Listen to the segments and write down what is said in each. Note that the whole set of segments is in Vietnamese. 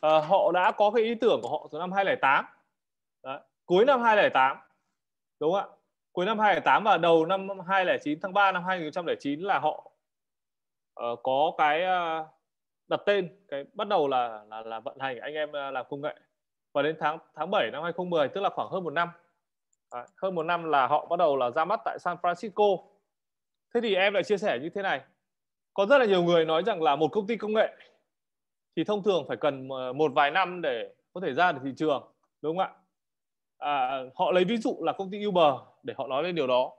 à, họ đã có cái ý tưởng của họ từ năm 2008 Đấy, cuối năm 2008 đúng không ạ cuối năm 2008 và đầu năm 2009 tháng 3 năm 2009 là họ uh, có cái uh, đặt tên cái bắt đầu là là, là vận hành anh em làm công nghệ và đến tháng tháng 7 năm 2010 tức là khoảng hơn một năm Đấy, hơn một năm là họ bắt đầu là ra mắt tại San Francisco thế thì em lại chia sẻ như thế này có rất là nhiều người nói rằng là một công ty công nghệ thì thông thường phải cần ờ, một vài năm để có thể ra được thị trường đúng không ạ à, họ lấy ví dụ là công ty Uber để họ nói lên điều đó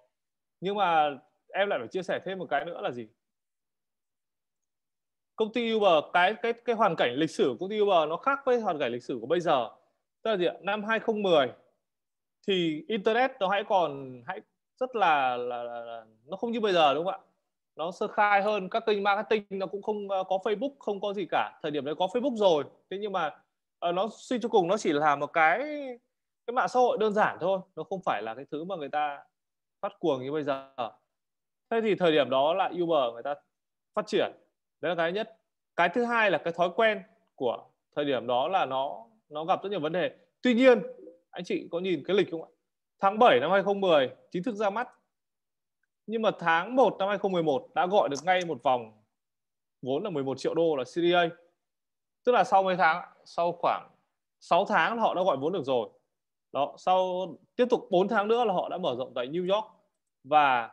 nhưng mà em lại phải chia sẻ thêm một cái nữa là gì công ty Uber cái cái cái hoàn cảnh lịch sử của công ty Uber nó khác với hoàn cảnh lịch sử của bây giờ tức là gì ạ? năm 2010 thì internet nó hãy còn hãy rất là, là, là, là nó không như bây giờ đúng không ạ nó sơ khai hơn các kênh marketing nó cũng không ờ, có facebook không có gì cả thời điểm đấy có facebook rồi thế nhưng mà ờ, nó suy cho cùng nó chỉ là một cái cái mạng xã hội đơn giản thôi nó không phải là cái thứ mà người ta phát cuồng như bây giờ thế thì thời điểm đó là uber người ta phát triển đấy là cái nhất cái thứ hai là cái thói quen của thời điểm đó là nó nó gặp rất nhiều vấn đề tuy nhiên anh chị có nhìn cái lịch không ạ tháng 7 năm 2010 chính thức ra mắt nhưng mà tháng 1 năm 2011 đã gọi được ngay một vòng vốn là 11 triệu đô là CDA tức là sau mấy tháng sau khoảng 6 tháng họ đã gọi vốn được rồi đó sau tiếp tục 4 tháng nữa là họ đã mở rộng tại New York và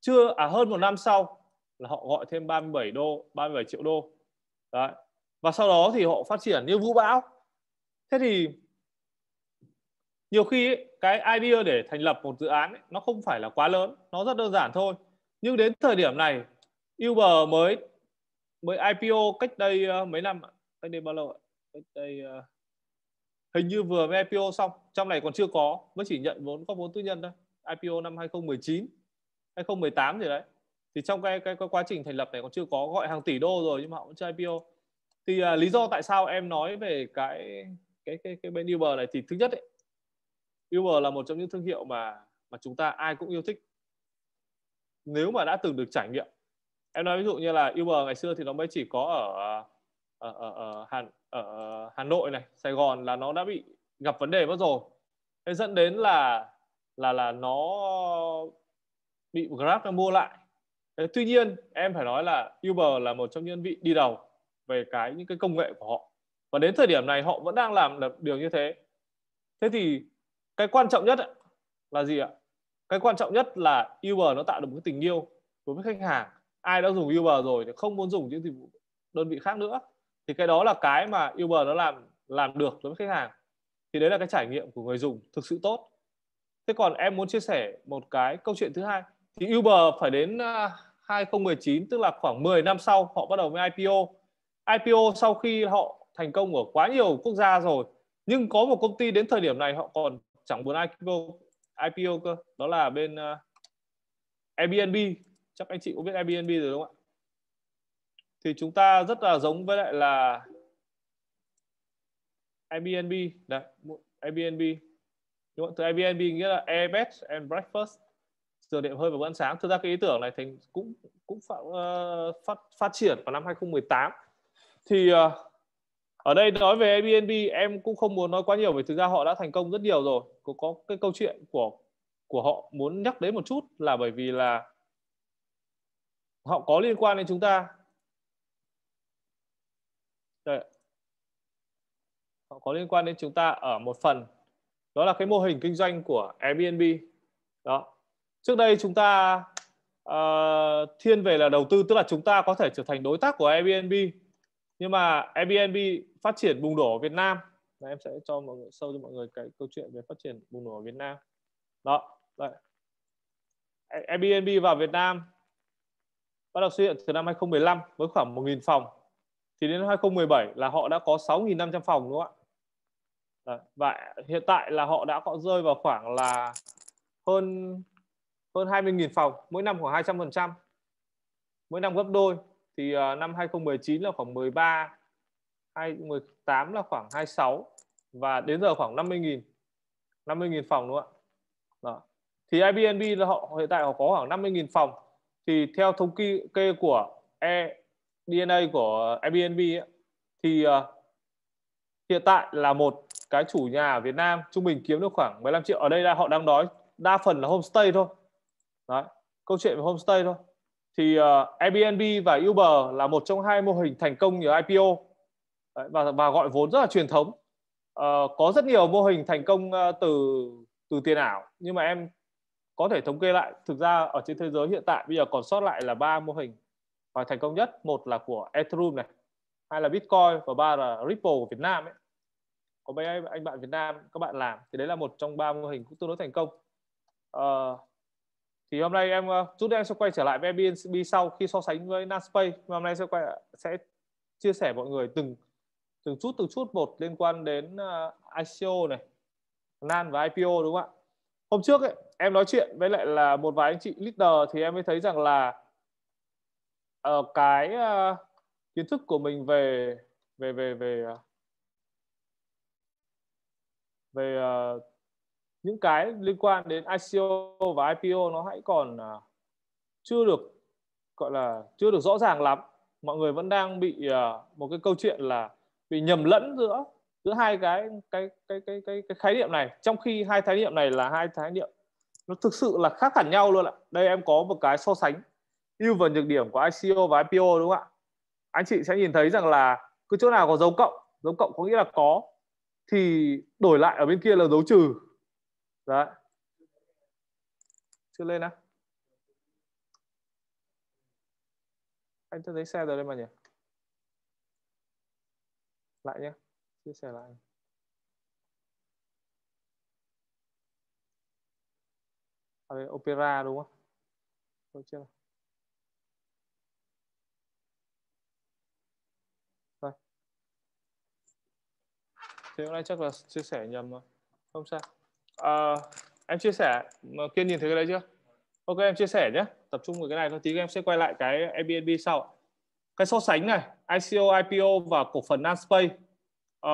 chưa à hơn một năm sau là họ gọi thêm 37 đô 37 triệu đô Đấy. và sau đó thì họ phát triển như vũ bão thế thì nhiều khi ấy, cái idea để thành lập một dự án ấy, nó không phải là quá lớn nó rất đơn giản thôi nhưng đến thời điểm này Uber mới mới IPO cách đây uh, mấy năm cách đây bao lâu ạ cách đây uh, hình như vừa mới IPO xong trong này còn chưa có mới chỉ nhận vốn có vốn tư nhân thôi IPO năm 2019 2018 gì đấy thì trong cái, cái cái quá trình thành lập này còn chưa có gọi hàng tỷ đô rồi nhưng mà họ vẫn chưa IPO thì uh, lý do tại sao em nói về cái cái cái cái bên Uber này thì thứ nhất ấy, Uber là một trong những thương hiệu mà mà chúng ta ai cũng yêu thích nếu mà đã từng được trải nghiệm em nói ví dụ như là Uber ngày xưa thì nó mới chỉ có ở ở ở, ở Hà ở Hà Nội này Sài Gòn là nó đã bị gặp vấn đề mất rồi thế dẫn đến là là là nó bị Grab nó mua lại thế tuy nhiên em phải nói là Uber là một trong những vị đi đầu về cái những cái công nghệ của họ và đến thời điểm này họ vẫn đang làm được điều như thế thế thì cái quan trọng nhất là gì ạ cái quan trọng nhất là Uber nó tạo được một cái tình yêu đối với khách hàng ai đã dùng Uber rồi thì không muốn dùng những dịch vụ đơn vị khác nữa thì cái đó là cái mà Uber nó làm làm được đối với khách hàng thì đấy là cái trải nghiệm của người dùng thực sự tốt thế còn em muốn chia sẻ một cái câu chuyện thứ hai thì Uber phải đến 2019 à, tức là khoảng 10 năm sau họ bắt đầu với IPO IPO sau khi họ thành công ở quá nhiều quốc gia rồi nhưng có một công ty đến thời điểm này họ còn chẳng muốn IPO IPO cơ đó là bên uh, Airbnb chắc anh chị cũng biết Airbnb rồi đúng không ạ thì chúng ta rất là giống với lại là Airbnb đấy Airbnb đúng không? từ Airbnb nghĩa là airbed and breakfast giờ đệm hơi và bữa ăn sáng thực ra cái ý tưởng này thành cũng cũng phát, uh, ờ, phát phát triển vào năm 2018 thì uh, ở đây nói về Airbnb em cũng không muốn nói quá nhiều vì thực ra họ đã thành công rất nhiều rồi có có cái câu chuyện của của họ muốn nhắc đến một chút là bởi vì là họ có liên quan đến chúng ta Đây. họ có liên quan đến chúng ta ở một phần đó là cái mô hình kinh doanh của Airbnb đó trước đây chúng ta uh, thiên về là đầu tư tức là chúng ta có thể trở thành đối tác của Airbnb nhưng mà Airbnb phát triển bùng nổ ở Việt Nam là em sẽ cho mọi người sâu cho mọi người cái câu chuyện về phát triển bùng nổ ở Việt Nam đó đấy. Airbnb vào Việt Nam bắt đầu xuất hiện từ năm 2015 với khoảng 1.000 phòng thì đến 2017 là họ đã có 6.500 phòng đúng không ạ và hiện tại là họ đã có rơi vào khoảng là hơn hơn 20.000 phòng mỗi năm khoảng 200 mỗi năm gấp đôi thì uh, năm 2019 là khoảng 13 2018 là khoảng 26 và đến giờ khoảng 50.000 50.000 phòng đúng không ạ? Thì Airbnb là họ hiện tại họ có khoảng 50.000 phòng thì theo thống kê, kê của e, DNA của Airbnb ấy, thì uh, hiện tại là một cái chủ nhà ở Việt Nam trung bình kiếm được khoảng 15 triệu ở đây là họ đang nói đa phần là homestay thôi đấy câu chuyện về homestay thôi thì uh, Airbnb và Uber là một trong hai mô hình thành công nhờ IPO Đấy, và và gọi vốn rất là truyền thống. Uh, có rất nhiều mô hình thành công uh, từ từ tiền ảo nhưng mà em có thể thống kê lại thực ra ở trên thế giới hiện tại bây giờ còn sót lại là ba mô hình và thành công nhất một là của Ethereum này hai là Bitcoin và ba là Ripple của Việt Nam ấy có mấy anh bạn Việt Nam các bạn làm thì đấy là một trong ba mô hình cũng tương đối thành công uh, thì hôm nay em ờ, chút em sẽ quay trở lại với Airbnb sau khi so sánh với Nanspace hôm nay sẽ quay sẽ chia sẻ mọi người từng từng chút từng chút một liên quan đến ờ, ICO này NAN và IPO đúng không ạ hôm trước ấy, em nói chuyện với lại là một vài anh chị leader thì em mới thấy rằng là uh, cái uh, kiến thức của mình về về về về về uh, những cái liên quan đến ICO và IPO nó hãy còn à, chưa được gọi là chưa được rõ ràng lắm mọi người vẫn đang bị à, một cái câu chuyện là bị nhầm lẫn giữa giữa hai cái cái cái cái cái, cái khái niệm này trong khi hai khái niệm này là hai khái niệm nó thực sự là khác hẳn nhau luôn ạ đây em có một cái so sánh ưu và nhược điểm của ICO và IPO đúng không ạ anh chị sẽ nhìn thấy rằng là cứ chỗ nào có dấu cộng dấu cộng có nghĩa là có thì đổi lại ở bên kia là dấu trừ Đấy. Chưa lên á? Anh cho giấy xe rồi đây mà nhỉ? Lại nhé. Chia sẻ lại. À đây, Opera đúng không? Được chưa? Rồi. Thế hôm nay chắc là chia sẻ nhầm rồi. Không sao. Ờ, em chia sẻ kiên nhìn thấy cái đấy chưa ok em chia sẻ nhé tập trung vào cái này thôi tí em sẽ quay lại cái Airbnb sau cái so sánh này ICO IPO và cổ phần Nanspace uh,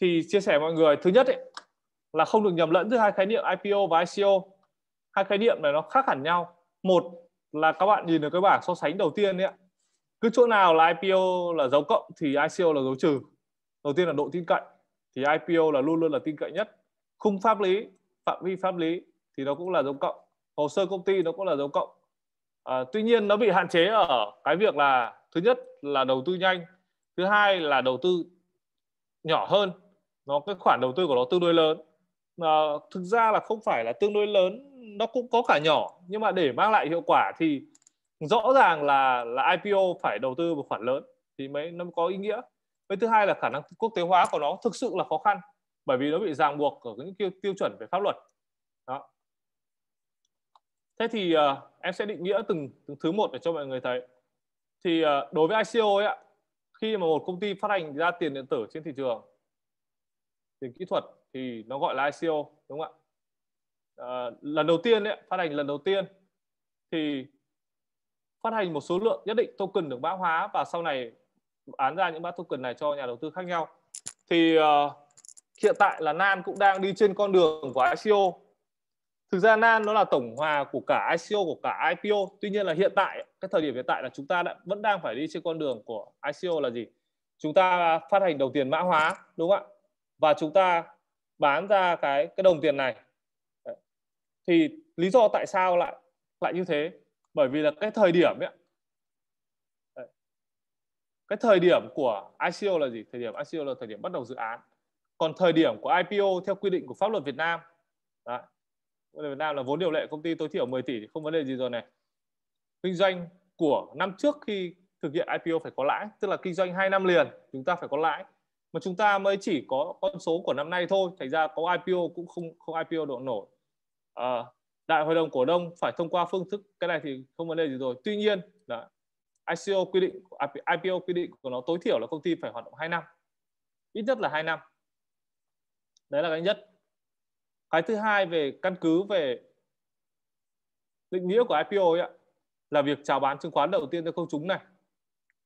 thì chia sẻ mọi người thứ nhất ấy, là không được nhầm lẫn giữa hai khái niệm IPO và ICO hai khái niệm này nó khác hẳn nhau một là các bạn nhìn được cái bảng so sánh đầu tiên ấy cứ chỗ nào là IPO là dấu cộng thì ICO là dấu trừ đầu tiên là độ tin cậy thì IPO là luôn luôn là tin cậy nhất khung pháp lý phạm vi pháp lý thì nó cũng là dấu cộng hồ sơ công ty nó cũng là dấu cộng à, tuy nhiên nó bị hạn chế ở cái việc là thứ nhất là đầu tư nhanh thứ hai là đầu tư nhỏ hơn nó cái khoản đầu tư của nó tương đối lớn à, thực ra là không phải là tương đối lớn nó cũng có cả nhỏ nhưng mà để mang lại hiệu quả thì rõ ràng là là IPO phải đầu tư một khoản lớn thì mới nó có ý nghĩa với thứ hai là khả năng quốc tế hóa của nó thực sự là khó khăn bởi vì nó bị ràng buộc ở những tiêu, chuẩn về pháp luật đó thế thì uh, em sẽ định nghĩa từng, từng thứ một để cho mọi người thấy thì uh, đối với ICO ấy ạ khi mà một công ty phát hành ra tiền điện tử trên thị trường tiền kỹ thuật thì nó gọi là ICO đúng không ạ uh, lần đầu tiên ấy, phát hành lần đầu tiên thì phát hành một số lượng nhất định token được mã hóa và sau này bán ra những mã token này cho nhà đầu tư khác nhau thì uh, hiện tại là nan cũng đang đi trên con đường của ICO thực ra nan nó là tổng hòa của cả ICO của cả IPO tuy nhiên là hiện tại cái thời điểm hiện tại là chúng ta đã, vẫn đang phải đi trên con đường của ICO là gì chúng ta phát hành đồng tiền mã hóa đúng không ạ và chúng ta bán ra cái cái đồng tiền này thì lý do tại sao lại lại như thế bởi vì là cái thời điểm ấy, cái thời điểm của ICO là gì thời điểm ICO là thời điểm bắt đầu dự án còn thời điểm của IPO theo quy định của pháp luật Việt Nam Đấy. pháp luật Việt Nam là vốn điều lệ công ty tối thiểu 10 tỷ thì không vấn đề gì rồi này kinh doanh của năm trước khi thực hiện IPO phải có lãi tức là kinh doanh 2 năm liền chúng ta phải có lãi mà chúng ta mới chỉ có con số của năm nay thôi thành ra có IPO cũng không không IPO độ nổi à, đại hội đồng cổ đông phải thông qua phương thức cái này thì không vấn đề gì rồi tuy nhiên là ICO quy định IPO quy định của nó tối thiểu là công ty phải hoạt động 2 năm ít nhất là 2 năm đấy là cái nhất cái thứ hai về căn cứ về định nghĩa của IPO ấy ạ là việc chào bán chứng khoán đầu tiên cho công chúng này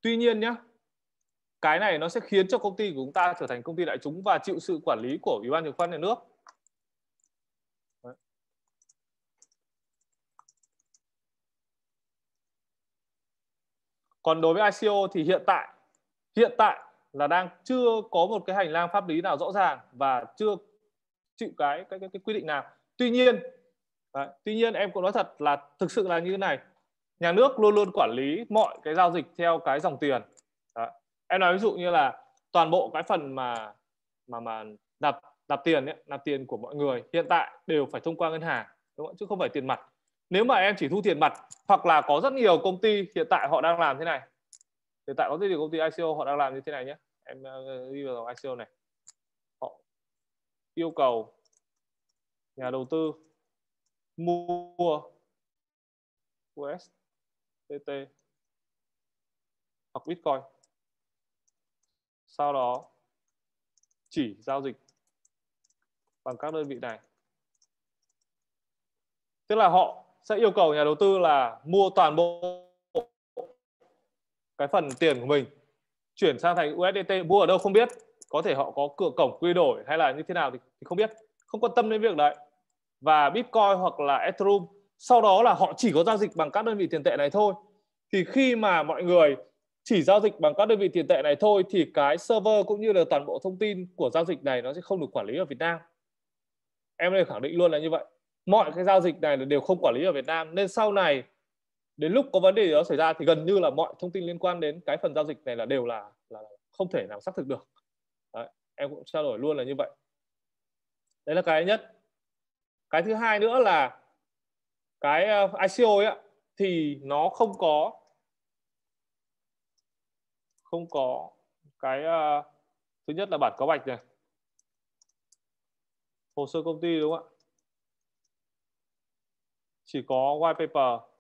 tuy nhiên nhé cái này nó sẽ khiến cho công ty của chúng ta trở thành công ty đại chúng và chịu sự quản lý của ủy ban chứng khoán nhà nước còn đối với ICO thì hiện tại hiện tại là đang chưa có một cái hành lang pháp lý nào rõ ràng và chưa chịu cái cái cái, cái quy định nào tuy nhiên đấy, tuy nhiên em cũng nói thật là thực sự là như thế này nhà nước luôn luôn quản lý mọi cái giao dịch theo cái dòng tiền đấy. em nói ví dụ như là toàn bộ cái phần mà mà mà nạp nạp tiền ấy, nạp tiền của mọi người hiện tại đều phải thông qua ngân hàng đúng không? chứ không phải tiền mặt nếu mà em chỉ thu tiền mặt hoặc là có rất nhiều công ty hiện tại họ đang làm thế này hiện tại có rất nhiều công ty ICO họ đang làm như thế này nhé em đi ờ, vào ICO này họ yêu cầu nhà đầu tư mua USDT hoặc Bitcoin sau đó chỉ giao dịch bằng các đơn vị này tức là họ sẽ yêu cầu nhà đầu tư là mua toàn bộ cái phần tiền của mình chuyển sang thành USDT mua ở đâu không biết có thể họ có cửa cổng quy đổi hay là như thế nào thì, không biết không quan tâm đến việc đấy và Bitcoin hoặc là Ethereum sau đó là họ chỉ có giao dịch bằng các đơn vị tiền tệ này thôi thì khi mà mọi người chỉ giao dịch bằng các đơn vị tiền tệ này thôi thì cái server cũng như là toàn bộ thông tin của giao dịch này nó sẽ không được quản lý ở Việt Nam em đây khẳng định luôn là như vậy mọi cái giao dịch này đều không quản lý ở Việt Nam nên sau này đến lúc có vấn đề đó xảy ra thì gần như là mọi thông tin liên quan đến cái phần giao dịch này là đều là là không thể nào xác thực được đấy, em cũng trao đổi luôn là như vậy đấy là cái nhất cái thứ hai nữa là cái ờ, ICO ấy thì nó không có không có cái uh, thứ nhất là bản có bạch này hồ sơ công ty đúng không ạ chỉ có white paper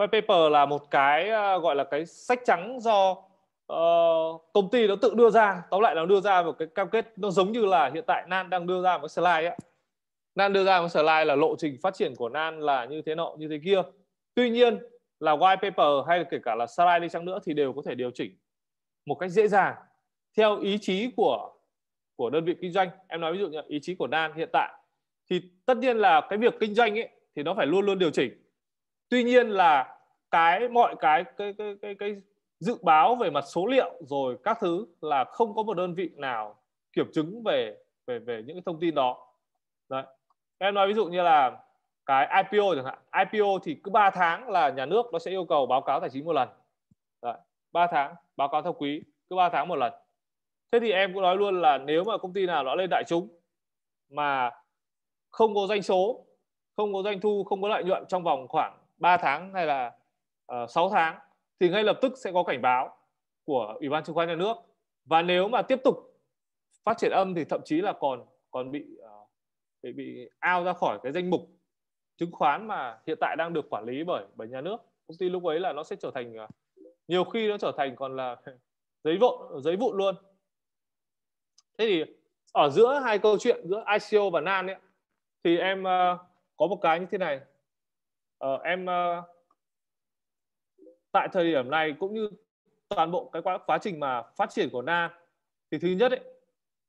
white paper là một cái ờ, gọi là cái sách trắng do uh, công ty nó tự đưa ra tóm lại nó đưa ra một cái cam kết nó giống như là hiện tại nan đang đưa ra một slide ấy. nan đưa ra một slide là lộ trình phát triển của nan là như thế nọ như thế kia tuy nhiên là white paper hay là kể cả là slide đi chăng nữa thì đều có thể điều chỉnh một cách dễ dàng theo ý chí của của đơn vị kinh doanh em nói ví dụ như ý chí của nan hiện tại thì tất nhiên là cái việc kinh doanh ấy thì nó phải luôn luôn điều chỉnh tuy nhiên là cái mọi cái cái cái cái, cái dự báo về mặt số liệu rồi các thứ là không có một đơn vị nào kiểm chứng về về về những thông tin đó đấy em nói ví dụ như là cái IPO chẳng hạn IPO thì cứ 3 tháng là nhà nước nó sẽ yêu cầu báo cáo tài chính một lần đấy. 3 tháng báo cáo theo quý cứ 3 tháng một lần thế thì em cũng nói luôn là nếu mà công ty nào nó lên đại chúng mà không có doanh số không có doanh thu không có lợi nhuận trong vòng khoảng 3 tháng hay là ờ, uh, 6 tháng thì ngay lập tức sẽ có cảnh báo của Ủy ban chứng khoán nhà nước và nếu mà tiếp tục phát triển âm thì thậm chí là còn còn bị uh, bị bị ao ra khỏi cái danh mục chứng khoán mà hiện tại đang được quản lý bởi bởi nhà nước công ty lúc ấy là nó sẽ trở thành uh, nhiều khi nó trở thành còn là giấy vụn giấy vụn luôn thế thì ở giữa hai câu chuyện giữa ICO e và Nan ấy, thì em uh, có một cái như thế này uh, em uh, tại thời điểm này cũng như toàn bộ cái quá, quá trình mà phát triển của Nan thì thứ nhất ấy,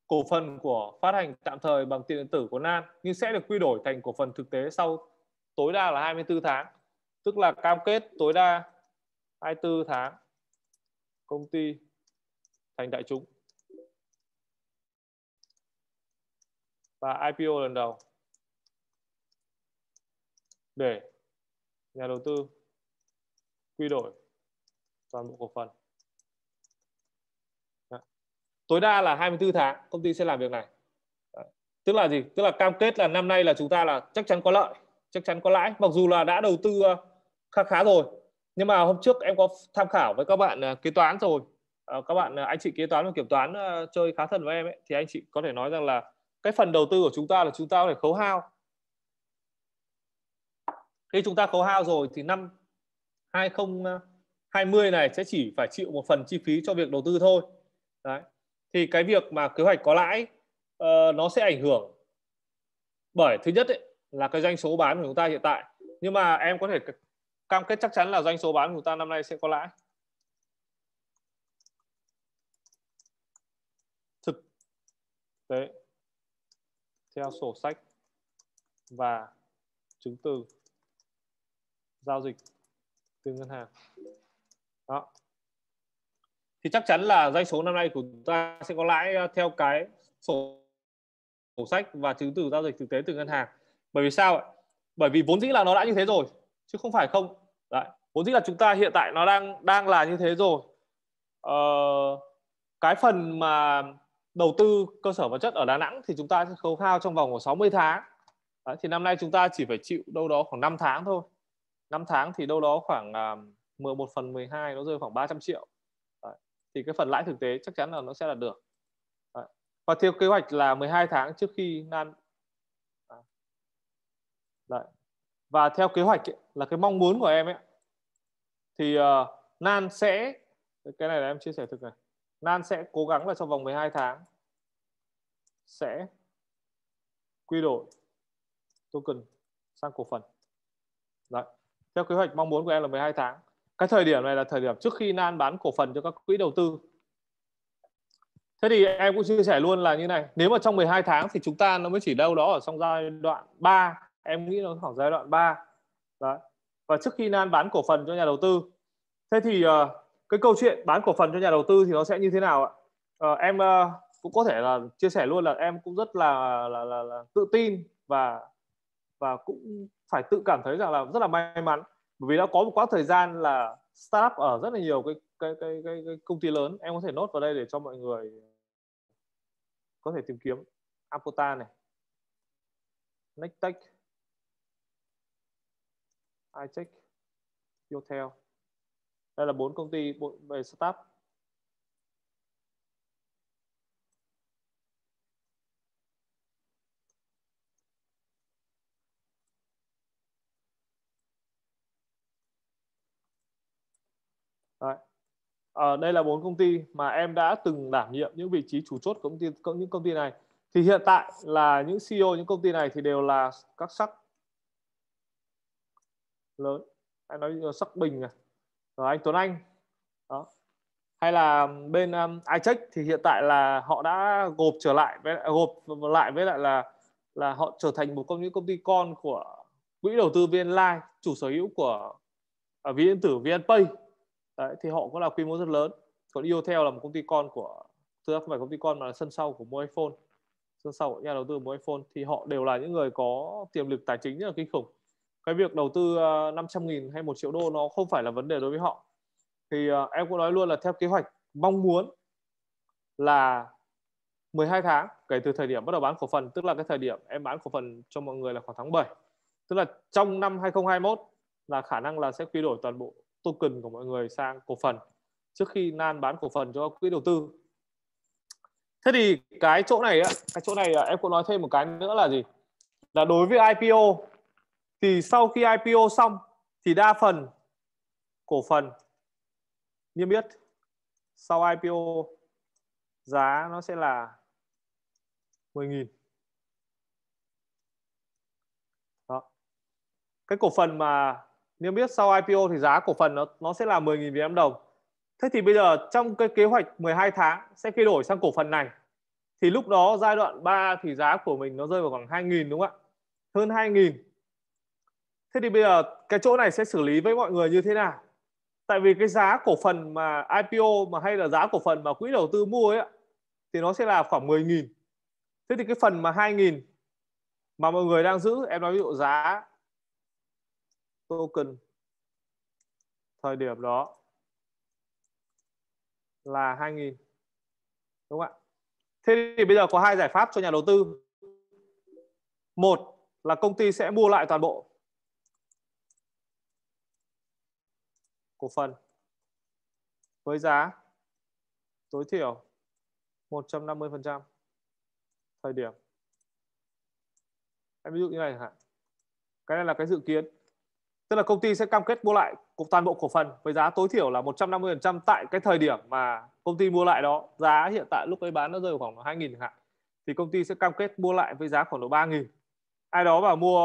cổ phần của phát hành tạm thời bằng tiền điện tử của Nan nhưng sẽ được quy đổi thành cổ phần thực tế sau tối đa là 24 tháng tức là cam kết tối đa 24 tháng công ty thành đại chúng và IPO lần đầu để nhà đầu tư quy đổi toàn bộ cổ phần dạ. tối đa là 24 tháng công ty sẽ làm việc này dạ. tức là gì tức là cam kết là năm nay là chúng ta là chắc chắn có lợi chắc chắn có lãi mặc dù là đã đầu tư ờ, khá khá rồi nhưng mà hôm trước em có tham khảo với các bạn ờ, kế toán rồi ờ, các bạn anh chị kế toán và kiểm toán chơi khá thân với em ấy thì anh chị có thể nói rằng là cái phần đầu tư của chúng ta là chúng ta phải khấu hao khi chúng ta khấu hao rồi thì năm 2020 này sẽ chỉ phải chịu một phần chi phí cho việc đầu tư thôi đấy thì cái việc mà kế hoạch có lãi uh, nó sẽ ảnh hưởng bởi thứ nhất ấy, là cái doanh số bán của chúng ta hiện tại nhưng mà em có thể cam kết chắc chắn là doanh số bán của chúng ta năm nay sẽ có lãi thực tế theo sổ sách và chứng từ giao dịch từ ngân hàng đó thì chắc chắn là doanh số năm nay của chúng ta sẽ có lãi ờ, theo cái sổ sổ sách và chứng từ giao dịch thực tế từ ngân hàng bởi vì sao ạ bởi vì vốn dĩ là nó đã như thế rồi chứ không phải không Đấy. vốn dĩ là chúng ta hiện tại nó đang đang là như thế rồi ờ, cái phần mà đầu tư cơ sở vật chất ở Đà Nẵng thì chúng ta sẽ khấu hao trong vòng của 60 tháng Đấy, thì năm nay chúng ta chỉ phải chịu đâu đó khoảng 5 tháng thôi 5 tháng thì đâu đó khoảng uh, à, 11 phần 12 nó rơi khoảng 300 triệu Đấy. thì cái phần lãi thực tế chắc chắn là nó sẽ đạt được Đấy. và theo kế hoạch là 12 tháng trước khi nan Đấy. và theo kế hoạch ấy, là cái mong muốn của em ấy thì uh, nan sẽ cái này là em chia sẻ thực này nan sẽ cố gắng là trong vòng 12 tháng sẽ quy đổi token sang cổ phần. Đấy. Theo kế hoạch mong muốn của em là 12 tháng. Cái thời điểm này là thời điểm trước khi Nan bán cổ phần cho các quỹ đầu tư. Thế thì em cũng chia sẻ luôn là như này, nếu mà trong 12 tháng thì chúng ta nó mới chỉ đâu đó ở trong giai đoạn 3, em nghĩ nó khoảng giai đoạn 3. Đấy. Và trước khi Nan bán cổ phần cho nhà đầu tư. Thế thì uh, cái câu chuyện bán cổ phần cho nhà đầu tư thì nó sẽ như thế nào ạ? Uh, em uh, cũng có thể là chia sẻ luôn là em cũng rất là là, là, là tự tin và và cũng phải tự cảm thấy rằng là rất là may mắn bởi vì đã có một quãng thời gian là startup ở rất là nhiều cái cái cái cái, cái công ty lớn em có thể nốt vào đây để cho mọi người có thể tìm kiếm Apota này Nextech iCheck Yotel đây là bốn công ty bộ về startup à, đây là bốn công ty mà em đã từng đảm nhiệm những vị trí chủ chốt của công ty của những công ty này thì hiện tại là những CEO những công ty này thì đều là các sắc lớn anh nói sắc bình à? Rồi anh Tuấn Anh đó hay là bên um, iCheck thì hiện tại là họ đã gộp trở lại với gộp lại với lại là là họ trở thành một trong những công ty con của quỹ đầu tư VNLine chủ sở hữu của uh, ví điện tử VNPay Đấy, thì họ cũng là quy mô rất lớn còn Iotel là một công ty con của thực không phải công ty con mà là sân sau của mua iPhone, sân sau của nhà đầu tư mua iPhone thì họ đều là những người có tiềm lực tài chính rất là kinh khủng cái việc đầu tư 500 à, nghìn hay một triệu đô nó không phải là vấn đề đối với họ thì à, em cũng nói luôn là theo kế hoạch mong muốn là 12 tháng kể từ thời điểm bắt đầu bán cổ phần tức là cái thời điểm em bán cổ phần cho mọi người là khoảng tháng 7 tức là trong năm 2021 là khả năng là sẽ quy đổi toàn bộ token của mọi người sang cổ phần trước khi Nan bán cổ phần cho quỹ đầu tư. Thế thì cái chỗ này á, cái chỗ này à, em cũng nói thêm một cái nữa là gì? Là đối với IPO thì sau khi IPO xong thì đa phần cổ phần niêm yết sau IPO giá nó sẽ là 10.000. Đó. Cái cổ phần mà nếu biết sau IPO thì giá cổ phần nó nó sẽ là 10.000 Việt Nam đồng thế thì bây giờ trong cái kế hoạch 12 tháng sẽ thay đổi sang cổ phần này thì lúc đó giai đoạn 3 thì giá của mình nó rơi vào khoảng 2.000 đúng không ạ hơn 2.000 thế thì bây giờ cái chỗ này sẽ xử lý với mọi người như thế nào tại vì cái giá cổ phần mà IPO mà hay là giá cổ phần mà quỹ đầu tư mua ấy thì nó sẽ là khoảng 10.000 thế thì cái phần mà 2.000 mà mọi người đang giữ em nói ví dụ giá token thời điểm đó là 2.000 đúng không ạ? Thế thì bây giờ có hai giải pháp cho nhà đầu tư. Một là công ty sẽ mua lại toàn bộ cổ phần với giá tối thiểu 150% thời điểm. Em ví dụ như này hả? Cái này là cái dự kiến tức là công ty sẽ cam kết mua lại toàn bộ cổ phần với giá tối thiểu là 150% tại cái thời điểm mà công ty mua lại đó giá hiện tại lúc ấy bán nó rơi khoảng 2.000 hạn thì công ty sẽ cam kết mua lại với giá khoảng độ 3.000 ai đó vào mua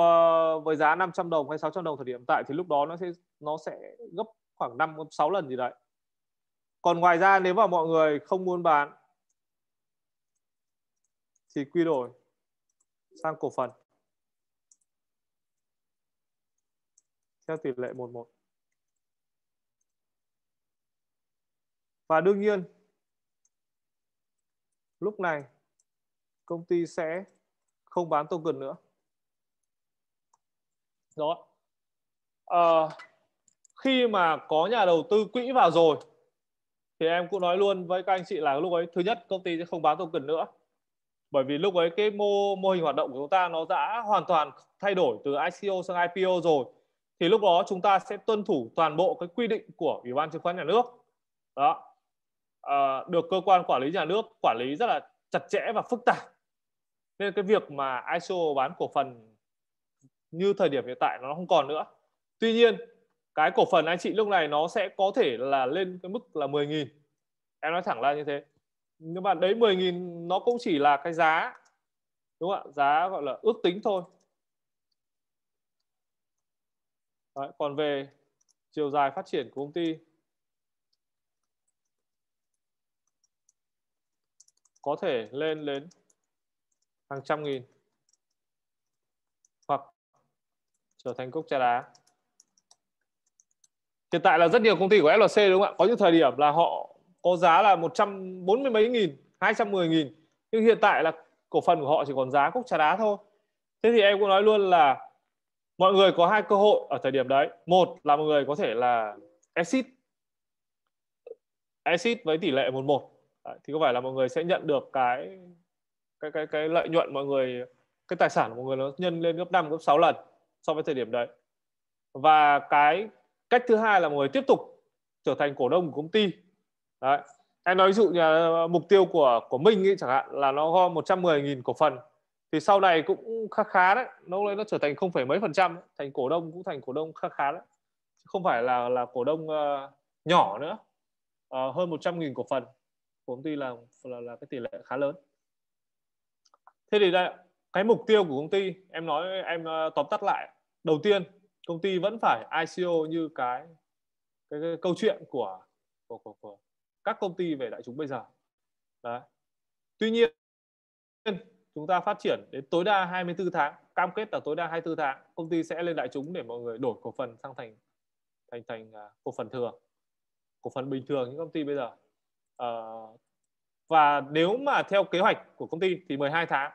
với giá 500 đồng hay 600 đồng thời điểm tại thì lúc đó nó sẽ nó sẽ gấp khoảng 5 6 lần gì đấy còn ngoài ra nếu mà mọi người không muốn bán thì quy đổi sang cổ phần theo tỷ lệ 11. Và đương nhiên lúc này công ty sẽ không bán token nữa. Đó. À, ờ, khi mà có nhà đầu tư quỹ vào rồi thì em cũng nói luôn với các anh chị là lúc ấy thứ nhất công ty sẽ không bán token nữa bởi vì lúc ấy cái mô mô hình hoạt động của chúng ta nó đã hoàn toàn thay đổi từ ICO e sang IPO e rồi thì lúc đó chúng ta sẽ tuân thủ toàn bộ cái quy định của ủy ban chứng khoán nhà nước đó à, được cơ quan quản lý nhà nước quản lý rất là chặt chẽ và phức tạp nên cái việc mà ICO bán cổ phần như thời điểm hiện tại nó không còn nữa tuy nhiên cái cổ phần anh chị lúc này nó sẽ có thể là lên cái mức là 10.000 em nói thẳng ra như thế nhưng mà đấy 10.000 nó cũng chỉ là cái giá đúng không ạ giá gọi là ước tính thôi Đấy, còn về chiều dài phát triển của công ty có thể lên đến hàng trăm nghìn hoặc trở thành cốc trà đá hiện tại là rất nhiều công ty của FLC đúng không ạ có những thời điểm là họ có giá là 140 mấy nghìn 210 nghìn nhưng hiện tại là cổ phần của họ chỉ còn giá cốc trà đá thôi thế thì em cũng nói luôn là mọi người có hai cơ hội ở thời điểm đấy một là mọi người có thể là exit exit với tỷ lệ 11 đấy, thì có phải là mọi người sẽ nhận được cái cái cái cái lợi nhuận mọi người cái tài sản của mọi người nó nhân lên gấp 5 gấp 6 lần so với thời điểm đấy và cái cách thứ hai là mọi người tiếp tục trở thành cổ đông của công ty đấy em nói ví dụ như mục tiêu của của mình ấy, chẳng hạn là nó gom 110.000 cổ phần thì sau này cũng khá khá đấy nó nó trở thành không phải mấy phần trăm thành cổ đông cũng thành cổ đông khá khá đấy không phải là là cổ đông uh, nhỏ nữa uh, hơn 100 nghìn cổ phần của công ty là là là cái tỷ lệ khá lớn thế thì đây cái mục tiêu của công ty em nói em uh, tóm tắt lại đầu tiên công ty vẫn phải ICO như cái cái, cái câu chuyện của, của của của các công ty về đại chúng bây giờ đấy tuy nhiên chúng ta phát triển đến tối đa 24 tháng cam kết là tối đa 24 tháng công ty sẽ lên đại chúng để mọi người đổi cổ phần sang thành thành thành uh, cổ phần thường cổ phần bình thường những công ty bây giờ uh, và nếu mà theo kế hoạch của công ty thì 12 tháng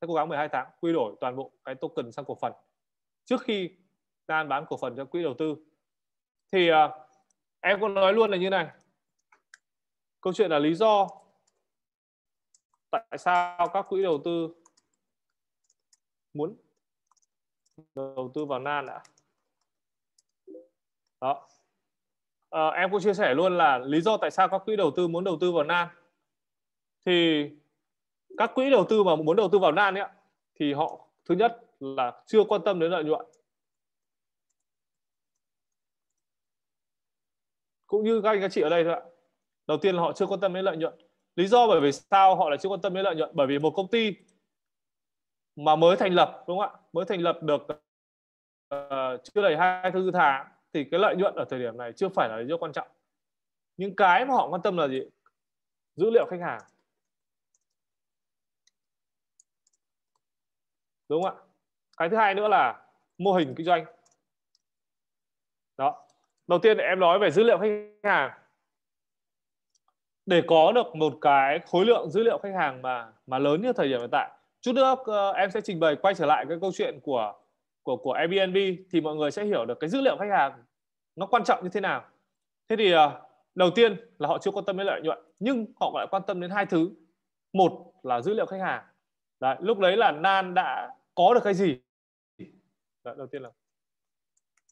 sẽ cố gắng 12 tháng quy đổi toàn bộ cái token sang cổ phần trước khi đang bán cổ phần cho quỹ đầu tư thì uh, em có nói luôn là như này câu chuyện là lý do tại sao các quỹ đầu tư muốn đầu tư vào nan đã đó à, em cũng chia sẻ luôn là lý do tại sao các quỹ đầu tư muốn đầu tư vào nan thì các quỹ đầu tư mà muốn đầu tư vào nan ấy, thì họ thứ nhất là chưa quan tâm đến lợi nhuận cũng như các anh các chị ở đây thôi ạ đầu tiên là họ chưa quan tâm đến lợi nhuận lý do bởi vì sao họ lại chưa quan tâm đến lợi nhuận bởi vì một công ty mà mới thành lập đúng không ạ mới thành lập được uh, chưa đầy hai thư tháng thì cái lợi nhuận ở thời điểm này chưa phải là lý do quan trọng những cái mà họ quan tâm là gì dữ liệu khách hàng đúng không ạ cái thứ hai nữa là mô hình kinh doanh đó đầu tiên em nói về dữ liệu khách hàng để có được một cái khối lượng dữ liệu khách hàng mà mà lớn như thời điểm hiện tại chút nữa ờ, em sẽ trình bày quay trở lại cái câu chuyện của của của Airbnb thì mọi người sẽ hiểu được cái dữ liệu khách hàng nó quan trọng như thế nào thế thì ờ, đầu tiên là họ chưa quan tâm đến lợi nhuận nhưng họ lại quan tâm đến hai thứ một là dữ liệu khách hàng đấy, lúc đấy là nan đã có được cái gì đấy, đầu tiên là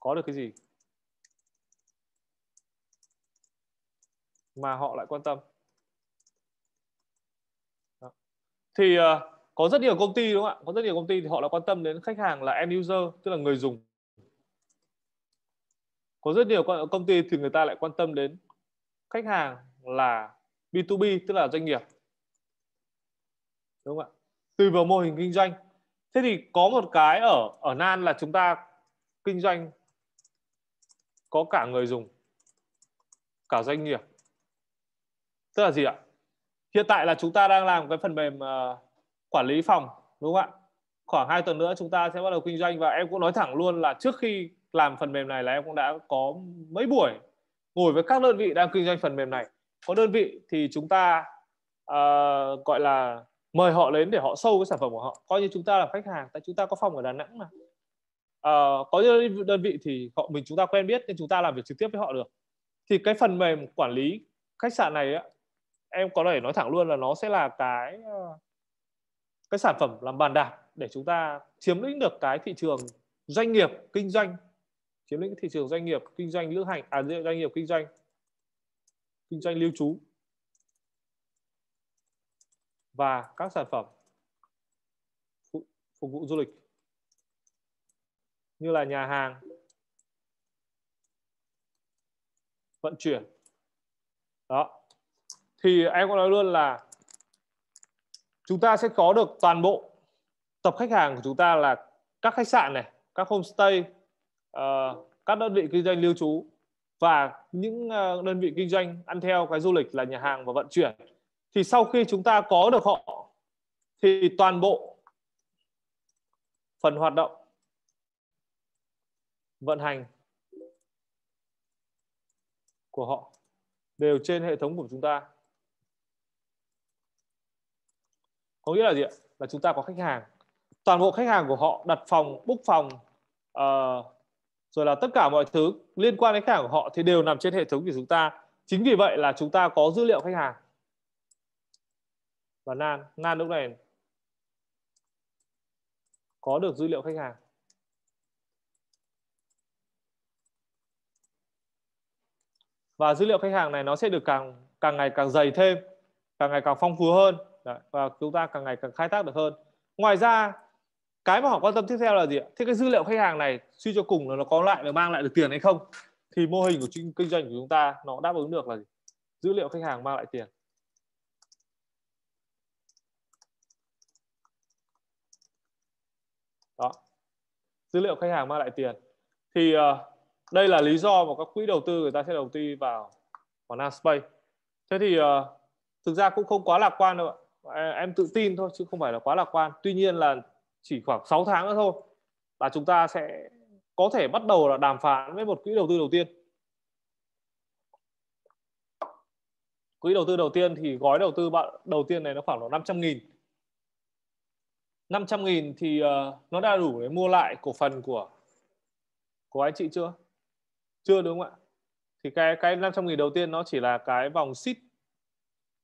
có được cái gì mà họ lại quan tâm Đó. thì uh, có rất nhiều công ty đúng không ạ có rất nhiều công ty thì họ lại quan tâm đến khách hàng là end user tức là người dùng có rất nhiều công ty thì người ta lại quan tâm đến khách hàng là B2B tức là doanh nghiệp đúng không ạ tùy vào mô hình kinh doanh thế thì có một cái ở ở nan là chúng ta kinh doanh có cả người dùng cả doanh nghiệp tức là gì ạ hiện tại là chúng ta đang làm cái phần mềm uh, quản lý phòng đúng không ạ khoảng 2 tuần nữa chúng ta sẽ bắt đầu kinh doanh và em cũng nói thẳng luôn là trước khi làm phần mềm này là em cũng đã có mấy buổi ngồi với các đơn vị đang kinh doanh phần mềm này có đơn vị thì chúng ta uh, gọi là mời họ đến để họ sâu cái sản phẩm của họ coi như chúng ta là khách hàng tại chúng ta có phòng ở đà nẵng mà uh, có những đơn vị thì họ mình chúng ta quen biết nên chúng ta làm việc trực tiếp với họ được thì cái phần mềm quản lý khách sạn này á, em có thể nói thẳng luôn là nó sẽ là cái ờ, cái sản phẩm làm bàn đạp để chúng ta chiếm lĩnh được cái thị trường doanh nghiệp kinh doanh chiếm lĩnh thị trường doanh nghiệp kinh doanh lữ hành à doanh nghiệp kinh doanh kinh doanh lưu trú và các sản phẩm phục, phục vụ du lịch như là nhà hàng vận chuyển đó thì em có nói luôn là chúng ta sẽ có được toàn bộ tập khách hàng của chúng ta là các khách sạn này các homestay uh, các đơn vị kinh doanh lưu trú và những ờ, đơn vị kinh doanh ăn theo cái du lịch là nhà hàng và vận chuyển thì sau khi chúng ta có được họ thì toàn bộ phần hoạt động vận hành của họ đều trên hệ thống của chúng ta có nghĩa là gì ạ là chúng ta có khách hàng toàn bộ khách hàng của họ đặt phòng book phòng uh, rồi là tất cả mọi thứ liên quan đến khách hàng của họ thì đều nằm trên hệ thống của chúng ta chính vì vậy là chúng ta có dữ liệu khách hàng và nan nan lúc này có được dữ liệu khách hàng và dữ liệu khách hàng này nó sẽ được càng càng ngày càng dày thêm càng ngày càng phong phú hơn Đấy, và chúng ta càng ngày càng khai thác được hơn ngoài ra cái mà họ quan tâm tiếp theo là gì ạ thế cái dữ liệu khách hàng này suy cho cùng là nó có lại là mang lại được tiền hay không thì mô hình của kinh doanh của chúng ta nó đáp ứng được là gì? dữ liệu khách hàng mang lại tiền đó dữ liệu khách hàng mang lại tiền thì uh, đây là lý do mà các quỹ đầu tư người ta sẽ đầu tư vào vào Nasdaq. thế thì uh, thực ra cũng không quá lạc quan đâu ạ em tự tin thôi chứ không phải là quá lạc quan tuy nhiên là chỉ khoảng 6 tháng nữa thôi là chúng ta sẽ có thể bắt đầu là đàm phán với một quỹ đầu tư đầu tiên quỹ đầu tư đầu tiên thì gói đầu tư bạn đầu tiên này nó khoảng là 500 nghìn 500 nghìn thì ờ, nó đã đủ để mua lại cổ phần của của anh chị chưa chưa đúng không ạ thì cái cái 500 nghìn đầu tiên nó chỉ là cái vòng seed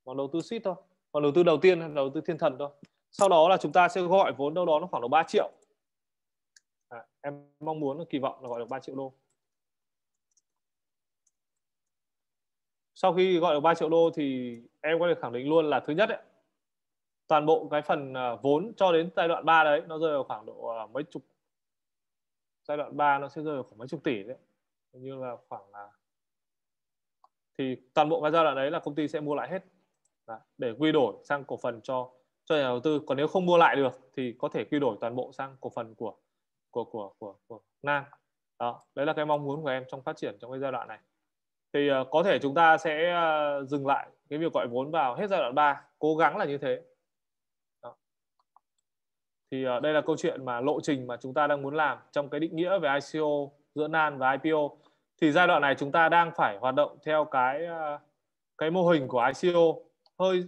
vòng đầu tư seed thôi còn đầu tư đầu tiên là đầu tư thiên thần thôi sau đó là chúng ta sẽ gọi vốn đâu đó nó khoảng độ 3 triệu à, em mong muốn kỳ vọng là gọi được 3 triệu đô sau khi gọi được 3 triệu đô thì em có thể khẳng định luôn là thứ nhất ấy, toàn bộ cái phần à, vốn cho đến giai đoạn 3 đấy nó rơi vào khoảng độ à, mấy chục giai đoạn 3 nó sẽ rơi vào khoảng mấy chục tỷ đấy như là khoảng là thì toàn bộ cái giai đoạn đấy là công ty sẽ mua lại hết Dạ, để quy đổi sang cổ phần cho cho nhà đầu tư còn nếu không mua lại được thì có thể quy đổi toàn bộ sang cổ phần của của của của, của Nam đó đấy là cái mong muốn của em trong phát triển trong cái giai đoạn này thì uh, có thể chúng ta sẽ uh, dừng lại cái việc gọi vốn vào hết giai đoạn 3 cố gắng là như thế đó. thì uh, đây là câu chuyện mà lộ trình mà chúng ta đang muốn làm trong cái định nghĩa về ICO giữa NAN và IPO thì giai đoạn này chúng ta đang phải hoạt động theo cái cái mô hình của ICO hơi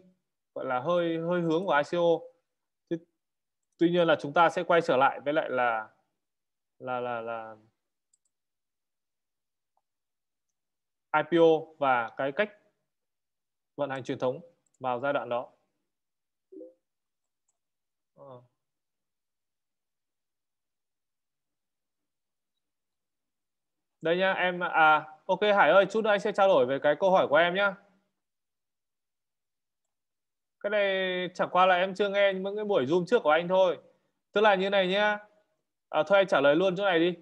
gọi là hơi hơi hướng của ICO Thế, tuy nhiên là chúng ta sẽ quay trở lại với lại là là là là IPO và cái cách vận hành truyền thống vào giai đoạn đó ờ. đây nha em à ok Hải ơi chút nữa anh sẽ trao đổi về cái câu hỏi của em nhá cái này chẳng qua là em chưa nghe những cái buổi zoom trước của anh thôi tức là như này nhá à, thôi anh trả lời luôn chỗ này đi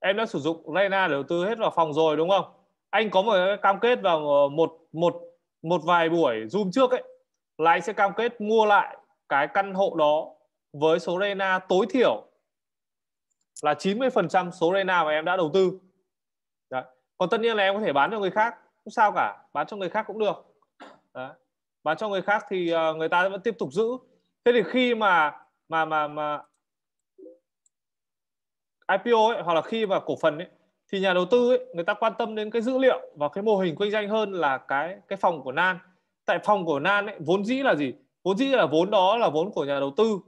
em đã sử dụng lena để đầu tư hết vào phòng rồi đúng không anh có một cái cam kết vào ờ, một một một vài buổi zoom trước ấy là anh sẽ cam kết mua lại cái căn hộ đó với số lena tối thiểu là 90% số lena mà em đã đầu tư Đấy. còn tất nhiên là em có thể bán cho người khác cũng sao cả bán cho người khác cũng được Đấy bán cho người khác thì ờ, người ta vẫn tiếp tục giữ thế thì khi mà mà mà mà IPO ấy, hoặc là khi mà cổ phần ấy, thì nhà đầu tư ấy, người ta quan tâm đến cái dữ liệu và cái mô hình kinh doanh hơn là cái cái phòng của Nan tại phòng của Nan ấy, vốn dĩ là gì vốn dĩ là vốn đó là vốn của nhà đầu tư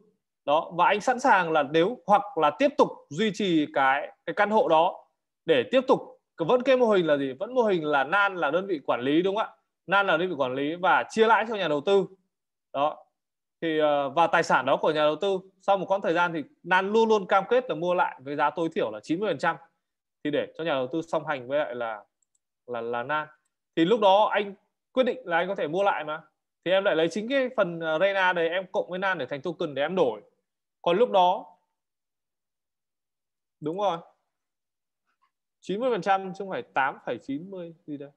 đó và anh sẵn sàng là nếu hoặc là tiếp tục duy trì cái cái căn hộ đó để tiếp tục vẫn cái mô hình là gì vẫn mô hình là Nan là đơn vị quản lý đúng không ạ nan là đơn vị quản lý và chia lãi cho nhà đầu tư đó thì ờ, và tài sản đó của nhà đầu tư sau một quãng thời gian thì nan luôn luôn cam kết là mua lại với giá tối thiểu là 90% thì để cho nhà đầu tư song hành với lại là là là nan thì lúc đó anh quyết định là anh có thể mua lại mà thì em lại lấy chính cái phần ờ, Reina đấy em cộng với nan để thành token để em đổi còn lúc đó đúng rồi 90% chứ không phải 8,90 gì đây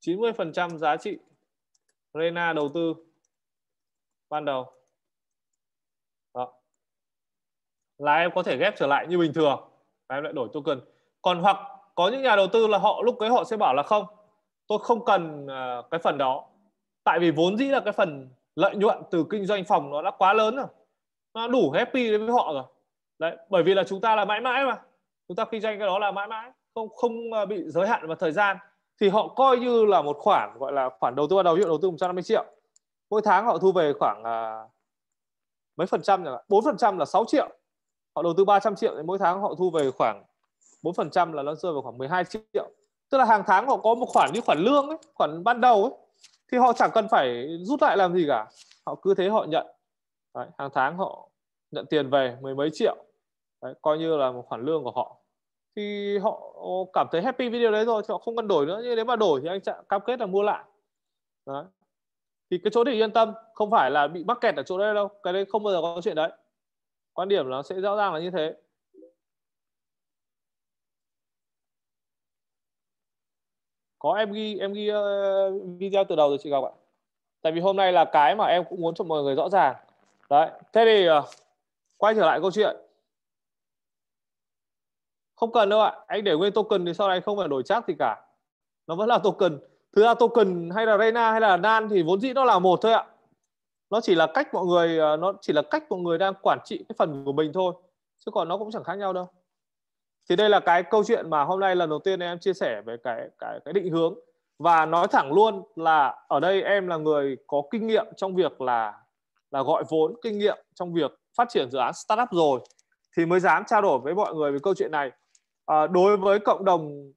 90% giá trị Rena đầu tư ban đầu Đó. là em có thể ghép trở lại như bình thường và em lại đổi token còn hoặc có những nhà đầu tư là họ lúc ấy họ sẽ bảo là không tôi không cần uh, cái phần đó tại vì vốn dĩ là cái phần lợi nhuận từ kinh doanh phòng nó đã quá lớn rồi nó đủ happy đối với họ rồi đấy bởi vì là chúng ta là mãi mãi mà chúng ta kinh doanh cái đó là mãi mãi không không à, bị giới hạn vào thời gian thì họ coi như là một khoản gọi là khoản đầu tư ban đầu ví đầu tư 150 triệu mỗi tháng họ thu về khoảng à, mấy phần trăm nhỉ bốn phần trăm là 6 triệu họ đầu tư 300 triệu thì mỗi tháng họ thu về khoảng bốn phần trăm là nó rơi vào khoảng 12 triệu tức là hàng tháng họ có một khoản như khoản lương ấy, khoản ban đầu ấy thì họ chẳng cần phải rút lại làm gì cả họ cứ thế họ nhận Đấy, hàng tháng họ nhận tiền về mười mấy triệu Đấy, coi như là một khoản lương của họ thì họ cảm thấy happy với điều đấy rồi thì họ không cần đổi nữa nhưng nếu mà đổi thì anh sẽ cam kết là mua lại đó thì cái chỗ thì yên tâm không phải là bị mắc kẹt ở chỗ đấy đâu cái đấy không bao giờ có chuyện đấy quan điểm nó sẽ rõ ràng là như thế có em ghi em ghi ờ, video từ đầu rồi chị Ngọc ạ tại vì hôm nay là cái mà em cũng muốn cho mọi người rõ ràng đấy thế thì ờ, quay trở lại câu chuyện không cần đâu ạ anh để nguyên token thì sau này không phải đổi chắc gì cả nó vẫn là token thứ ra token hay là Rena hay là Nan thì vốn dĩ nó là một thôi ạ nó chỉ là cách mọi người ờ, nó chỉ là cách mọi người đang quản trị cái phần của mình thôi chứ còn nó cũng chẳng khác nhau đâu thì đây là cái câu chuyện mà hôm nay lần đầu tiên em chia sẻ về cái cái cái định hướng và nói thẳng luôn là ở đây em là người có kinh nghiệm trong việc là là gọi vốn kinh nghiệm trong việc phát triển dự án startup rồi thì mới dám trao đổi với mọi người về câu chuyện này à, đối với cộng đồng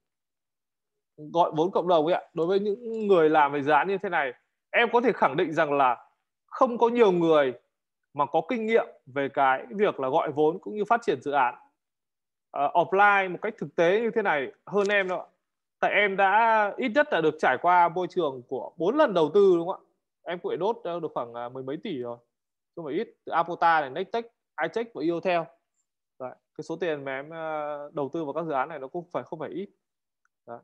gọi vốn cộng đồng ấy ạ đối với những người làm về dự án như thế này em có thể khẳng định rằng là không có nhiều người mà có kinh nghiệm về cái việc là gọi vốn cũng như phát triển dự án uh, offline một cách thực tế như thế này hơn em đâu ạ tại em đã ít nhất là được trải qua môi trường của bốn lần đầu tư đúng không ạ em cũng phải đốt ờ, được khoảng mười mấy tỷ rồi không phải ít từ Apota này Nextech Itech và Theo cái số tiền mà em ờ, đầu tư vào các dự án này nó cũng phải không phải ít Đó.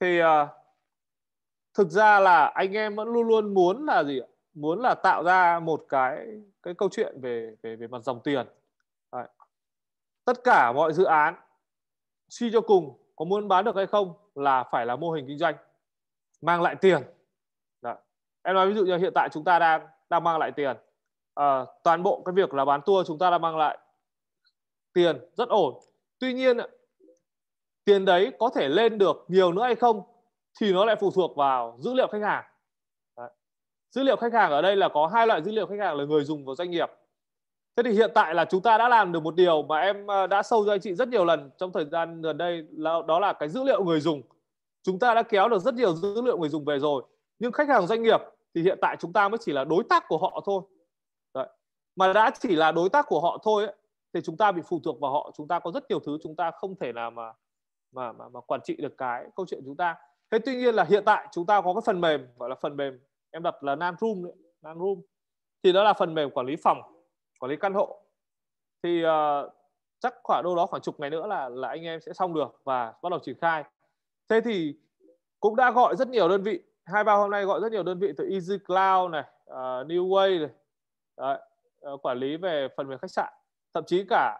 thì ờ, thực ra là anh em vẫn luôn luôn muốn là gì ạ muốn là tạo ra một cái cái câu chuyện về về về mặt dòng tiền Đấy. tất cả mọi dự án suy cho cùng có muốn bán được hay không là phải là mô hình kinh doanh mang lại tiền Đấy. em nói ví dụ như hiện tại chúng ta đang đang mang lại tiền à, toàn bộ cái việc là bán tour chúng ta đang mang lại tiền rất ổn tuy nhiên tiền đấy có thể lên được nhiều nữa hay không thì nó lại phụ thuộc vào dữ liệu khách hàng đấy. dữ liệu khách hàng ở đây là có hai loại dữ liệu khách hàng là người dùng và doanh nghiệp thế thì hiện tại là chúng ta đã làm được một điều mà em ờ, đã sâu cho anh chị rất nhiều lần trong thời gian gần đây là đó là cái dữ liệu người dùng chúng ta đã kéo được rất nhiều dữ liệu người dùng về rồi nhưng khách hàng doanh nghiệp thì hiện tại chúng ta mới chỉ là đối tác của họ thôi Đấy. mà đã chỉ là đối tác của họ thôi ấy, thì chúng ta bị phụ thuộc vào họ chúng ta có rất nhiều thứ chúng ta không thể nào mà mà mà, mà quản trị được cái câu chuyện chúng ta thế tuy nhiên là hiện tại chúng ta có cái phần mềm gọi là phần mềm em đặt là nan room đấy, nan room thì đó là phần mềm quản lý phòng quản lý căn hộ thì uh, chắc khoảng đâu đó khoảng chục ngày nữa là là anh em sẽ xong được và bắt đầu triển khai thế thì cũng đã gọi rất nhiều đơn vị hai ba hôm nay gọi rất nhiều đơn vị từ Easy Cloud này, uh, New Way này, Đấy, uh, quản lý về phần mềm khách sạn thậm chí cả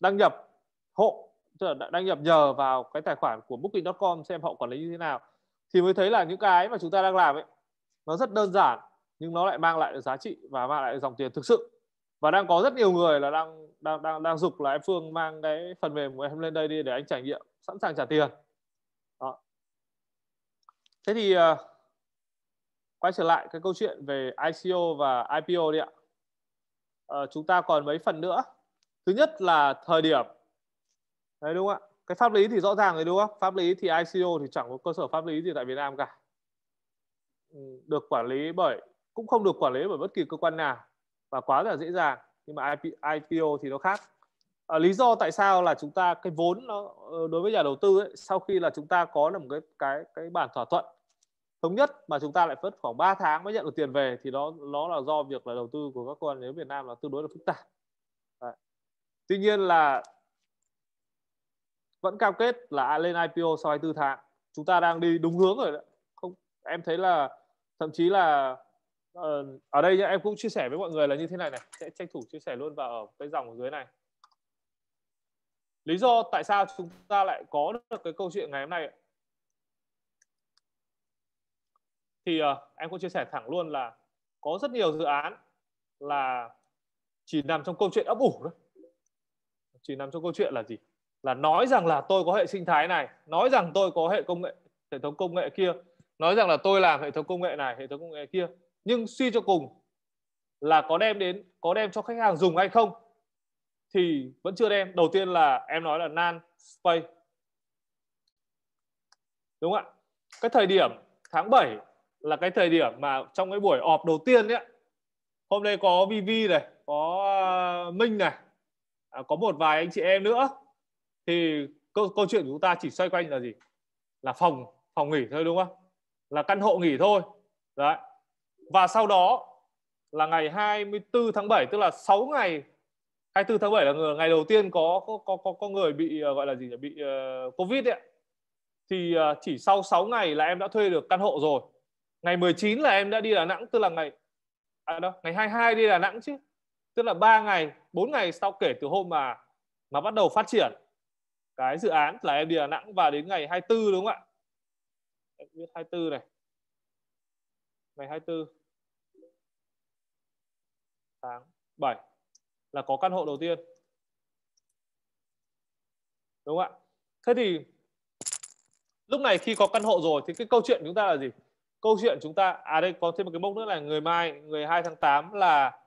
đăng nhập hộ tức là đăng nhập nhờ vào cái tài khoản của booking.com xem họ quản lý như thế nào thì mới thấy là những cái mà chúng ta đang làm ấy nó rất đơn giản nhưng nó lại mang lại giá trị và mang lại dòng tiền thực sự và đang có rất nhiều người là đang đang đang đang dục là em Phương mang cái phần mềm của em lên đây đi để anh trải nghiệm sẵn sàng trả tiền đó. thế thì ờ, quay trở lại cái câu chuyện về ICO và IPO đi ạ Ờ, chúng ta còn mấy phần nữa thứ nhất là thời điểm đấy đúng không ạ cái pháp lý thì rõ ràng rồi đúng không pháp lý thì ICO thì chẳng có cơ sở pháp lý gì tại Việt Nam cả ừ, được quản lý bởi cũng không được quản lý bởi bất kỳ cơ quan nào và quá là dễ dàng nhưng mà IPO thì nó khác à, lý do tại sao là chúng ta cái vốn nó ờ, đối với nhà đầu tư ấy, sau khi là chúng ta có được một cái cái cái bản thỏa thuận thống nhất mà chúng ta lại mất khoảng 3 tháng mới nhận được tiền về thì đó nó là do việc là đầu tư của các con nếu Việt Nam là tương đối là phức tạp Đấy. tuy nhiên là vẫn cam kết là lên IPO sau 24 tháng chúng ta đang đi đúng hướng rồi đấy. không em thấy là thậm chí là ờ, ở đây nhá, em cũng chia sẻ với mọi người là như thế này này sẽ tranh thủ chia sẻ luôn vào ở cái dòng ở dưới này lý do tại sao chúng ta lại có được cái câu chuyện ngày hôm nay thì uh, ờ, em cũng chia sẻ thẳng luôn là có rất nhiều dự án là chỉ nằm trong câu chuyện ấp ủ thôi chỉ nằm trong câu chuyện là gì là nói rằng là tôi có hệ sinh thái này nói rằng tôi có hệ công nghệ hệ thống công nghệ kia nói rằng là tôi làm hệ thống công nghệ này hệ thống công nghệ kia nhưng suy cho cùng là có đem đến có đem cho khách hàng dùng hay không thì vẫn chưa đem đầu tiên là em nói là nan space đúng không ạ cái thời điểm tháng 7 là cái thời điểm mà trong cái buổi họp đầu tiên đấy hôm nay có Vivi này có ờ, Minh này à, có một vài anh chị em nữa thì câu, câu chuyện của chúng ta chỉ xoay quanh là gì là phòng phòng nghỉ thôi đúng không là căn hộ nghỉ thôi đấy và sau đó là ngày 24 tháng 7 tức là 6 ngày 24 tháng 7 là ngày đầu tiên có có có có người bị ờ, gọi là gì bị uh, covid đấy thì uh, chỉ sau 6 ngày là em đã thuê được căn hộ rồi ngày 19 là em đã đi Đà Nẵng tức là ngày à đâu, ngày 22 đi Đà Nẵng chứ. Tức là 3 ngày, 4 ngày sau kể từ hôm mà mà bắt đầu phát triển cái dự án là em đi Đà Nẵng và đến ngày 24 đúng không ạ? Em viết 24 này. Ngày 24 tháng 7 là có căn hộ đầu tiên. Đúng không ạ? Thế thì lúc này khi có căn hộ rồi thì cái câu chuyện chúng ta là gì? câu chuyện chúng ta à đây có thêm một cái mốc nữa là người mai người 2 tháng 8 là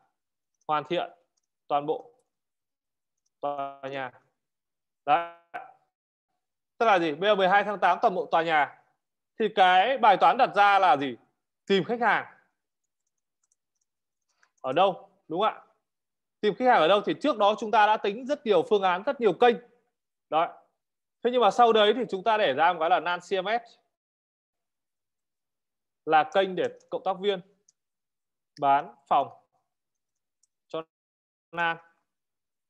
hoàn thiện toàn bộ tòa nhà Đấy. tức là gì bây giờ 12 tháng 8 toàn bộ tòa nhà thì cái bài toán đặt ra là gì tìm khách hàng ở đâu đúng không ạ tìm khách hàng ở đâu thì trước đó chúng ta đã tính rất nhiều phương án rất nhiều kênh đó thế nhưng mà sau đấy thì chúng ta để ra một cái là nan CMS là kênh để cộng tác viên bán phòng cho Nam.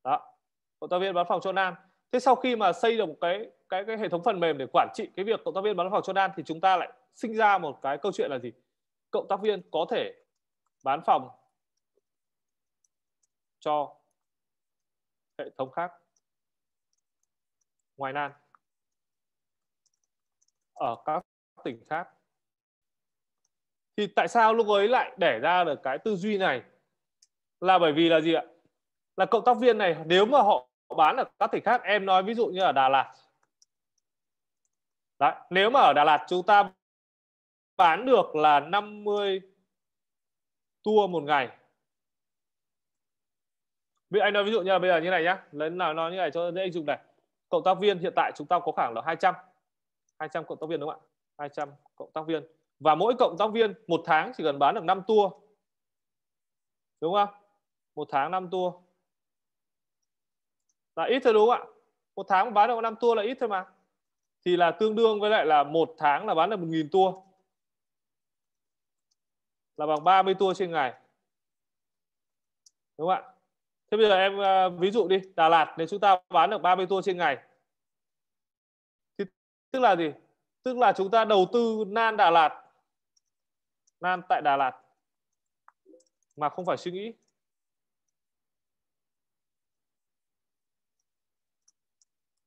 Đó. Cộng tác viên bán phòng cho Nam. Thế sau khi mà xây được một cái cái cái hệ thống phần mềm để quản trị cái việc cộng tác viên bán phòng cho Nam thì chúng ta lại sinh ra một cái câu chuyện là gì? Cộng tác viên có thể bán phòng cho hệ thống khác ngoài Nam ở các tỉnh khác thì tại sao lúc ấy lại để ra được cái tư duy này là bởi vì là gì ạ là cộng tác viên này nếu mà họ bán ở các tỉnh khác em nói ví dụ như ở Đà Lạt Đấy, nếu mà ở Đà Lạt chúng ta bán được là 50 tour một ngày Vì anh nói ví dụ như là bây giờ như này nhá lấy nào nói như này cho dễ anh dùng này cộng tác viên hiện tại chúng ta có khoảng là 200 200 cộng tác viên đúng không ạ 200 cộng tác viên và mỗi cộng tác viên một tháng chỉ cần bán được 5 tour đúng không một tháng 5 tour là ít thôi đúng không ạ một tháng bán được 5 tour là ít thôi mà thì là tương đương với lại là một tháng là bán được 1.000 tour là bằng 30 tour trên ngày đúng không ạ thế bây giờ em ờ, ví dụ đi Đà Lạt nếu chúng ta bán được 30 tour trên ngày thì tức là gì tức là chúng ta đầu tư Nan Đà Lạt Lan tại Đà Lạt mà không phải suy nghĩ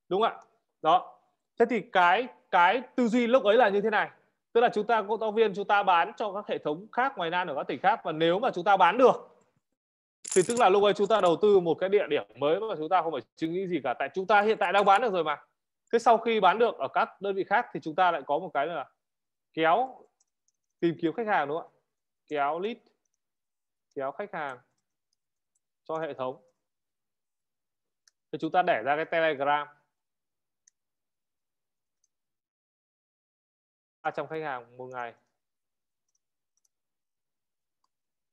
đúng ạ đó thế thì cái cái tư duy lúc ấy là như thế này tức là chúng ta cộng tác viên chúng ta bán cho các hệ thống khác ngoài lan ở các tỉnh khác và nếu mà chúng ta bán được thì tức là lúc ấy chúng ta đầu tư một cái địa điểm mới mà chúng ta không phải suy nghĩ gì cả tại chúng ta hiện tại đang bán được rồi mà thế sau khi bán được ở các đơn vị khác thì chúng ta lại có một cái là kéo tìm kiếm khách hàng đúng không ạ kéo lead kéo khách hàng cho hệ thống thì chúng ta để ra cái telegram à, trong khách hàng một ngày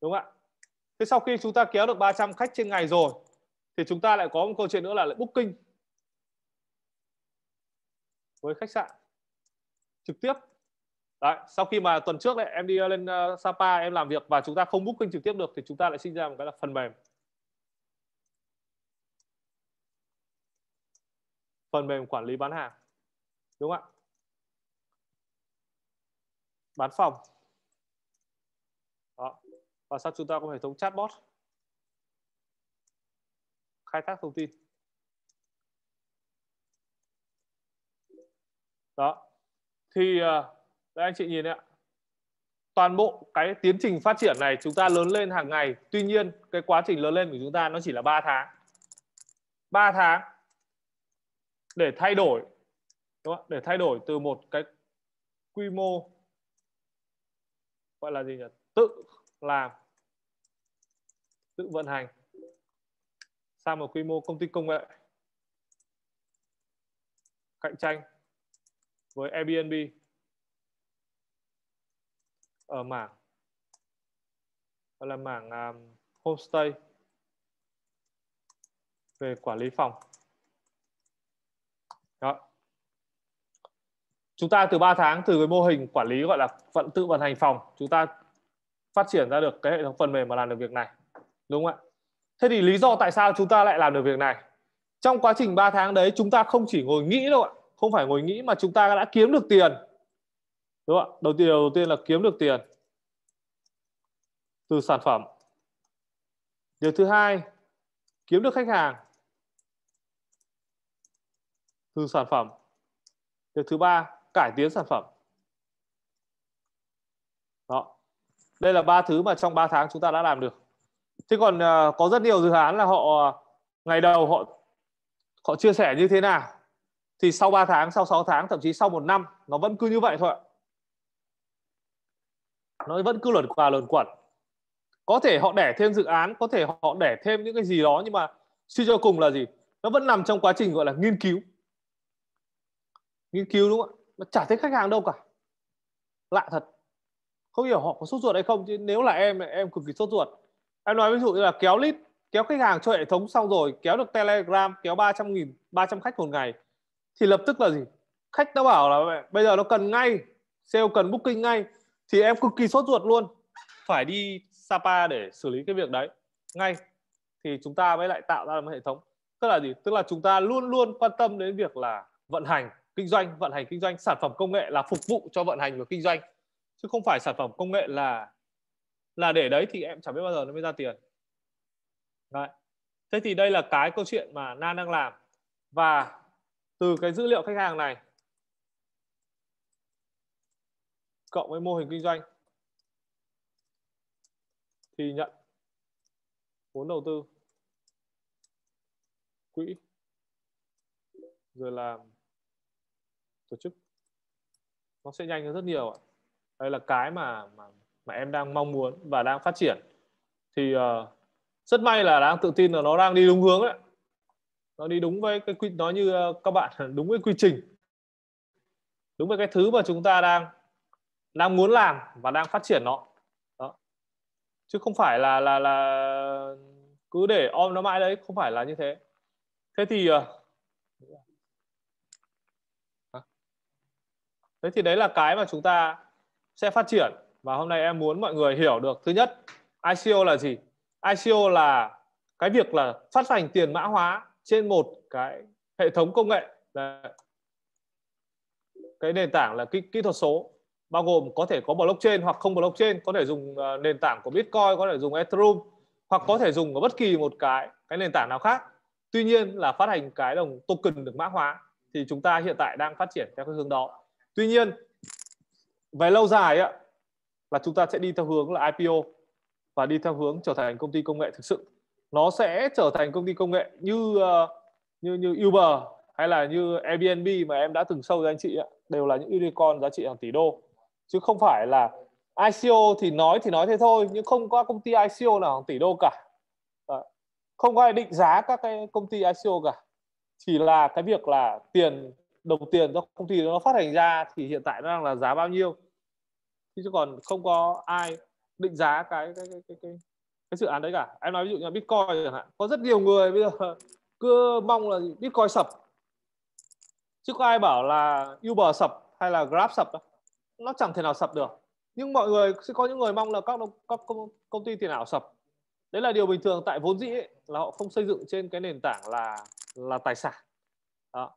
đúng không ạ thế sau khi chúng ta kéo được 300 khách trên ngày rồi thì chúng ta lại có một câu chuyện nữa là lại booking với khách sạn trực tiếp Đấy, sau khi mà tuần trước đấy em đi lên uh, Sapa em làm việc và chúng ta không booking trực tiếp được thì chúng ta lại sinh ra một cái là phần mềm phần mềm quản lý bán hàng đúng không ạ bán phòng đó và sau chúng ta có hệ thống chatbot khai thác thông tin đó thì uh, đây anh chị nhìn đấy ạ. Toàn bộ cái tiến trình phát triển này chúng ta lớn lên hàng ngày. Tuy nhiên cái quá trình lớn lên của chúng ta nó chỉ là 3 tháng. 3 tháng để thay đổi đúng không? để thay đổi từ một cái quy mô gọi là gì nhỉ? Tự làm tự vận hành sang một quy mô công ty công nghệ cạnh tranh với Airbnb ở ờ, mảng là mảng um, homestay về quản lý phòng đó chúng ta từ 3 tháng từ cái mô hình quản lý gọi là vận tự vận hành phòng chúng ta phát triển ra được cái hệ thống phần mềm mà làm được việc này đúng không ạ thế thì lý do tại sao chúng ta lại làm được việc này trong quá trình 3 tháng đấy chúng ta không chỉ ngồi nghĩ đâu ạ không phải ngồi nghĩ mà chúng ta đã kiếm được tiền đúng không ạ đầu tiên đầu tiên là kiếm được tiền từ sản phẩm điều thứ hai kiếm được khách hàng từ sản phẩm điều thứ ba cải tiến sản phẩm đó đây là ba thứ mà trong 3 tháng chúng ta đã làm được thế còn uh, có rất nhiều dự án là họ ngày đầu họ họ chia sẻ như thế nào thì sau 3 tháng sau 6 tháng thậm chí sau một năm nó vẫn cứ như vậy thôi nó vẫn cứ luẩn quà luẩn quẩn có thể họ đẻ thêm dự án có thể họ đẻ thêm những cái gì đó nhưng mà suy cho cùng là gì nó vẫn nằm trong quá trình gọi là nghiên cứu nghiên cứu đúng không ạ nó chả thấy khách hàng đâu cả lạ thật không hiểu họ có sốt ruột hay không chứ nếu là em em cực kỳ sốt ruột em nói ví dụ như là kéo lead kéo khách hàng cho hệ thống xong rồi kéo được telegram kéo 300 nghìn 300 khách một ngày thì lập tức là gì khách nó bảo là bây giờ nó cần ngay sale cần booking ngay thì em cực kỳ sốt ruột luôn phải đi Sapa để xử lý cái việc đấy ngay thì chúng ta mới lại tạo ra một hệ thống tức là gì tức là chúng ta luôn luôn quan tâm đến việc là vận hành kinh doanh vận hành kinh doanh sản phẩm công nghệ là phục vụ cho vận hành và kinh doanh chứ không phải sản phẩm công nghệ là là để đấy thì em chẳng biết bao giờ nó mới ra tiền đấy. thế thì đây là cái câu chuyện mà Na đang làm và từ cái dữ liệu khách hàng này cộng với mô hình kinh doanh thì nhận vốn đầu tư quỹ rồi làm tổ chức nó sẽ nhanh hơn rất nhiều ạ đây là cái mà mà mà em đang mong muốn và đang phát triển thì uh, rất may là đang tự tin là nó đang đi đúng hướng đấy nó đi đúng với cái quy nó như uh, các bạn đúng với quy trình đúng với cái thứ mà chúng ta đang đang muốn làm và đang phát triển nó đó chứ không phải là là là cứ để om nó mãi đấy không phải là như thế thế thì ờ, thế thì đấy là cái mà chúng ta sẽ phát triển và hôm nay em muốn mọi người hiểu được thứ nhất ICO là gì ICO là cái việc là phát hành tiền mã hóa trên một cái hệ thống công nghệ là cái nền tảng là kỹ, kỹ thuật số bao gồm có thể có blockchain hoặc không blockchain có thể dùng ờ, nền tảng của bitcoin có thể dùng ethereum hoặc có thể dùng ở bất kỳ một cái cái nền tảng nào khác tuy nhiên là phát hành cái đồng token được mã hóa thì chúng ta hiện tại đang phát triển theo cái hướng đó tuy nhiên về lâu dài á là chúng ta sẽ đi theo hướng là IPO và đi theo hướng trở thành công ty công nghệ thực sự nó sẽ trở thành công ty công nghệ như ờ, như như Uber hay là như Airbnb mà em đã từng sâu với anh chị ạ đều là những unicorn giá trị hàng tỷ đô chứ không phải là ICO thì nói thì nói thế thôi nhưng không có công ty ICO nào tỷ đô cả không có ai định giá các cái công ty ICO cả chỉ là cái việc là tiền đồng tiền do công ty nó phát hành ra thì hiện tại nó đang là giá bao nhiêu chứ còn không có ai định giá cái cái cái cái, cái, cái dự án đấy cả em nói ví dụ như bitcoin chẳng hạn có rất nhiều người bây giờ cứ mong là bitcoin sập chứ có ai bảo là uber sập hay là grab sập đâu nó chẳng thể nào sập được nhưng mọi người sẽ có những người mong là các các công, công ty tiền ảo sập đấy là điều bình thường tại vốn dĩ ấy, là họ không xây dựng trên cái nền tảng là là tài sản đó.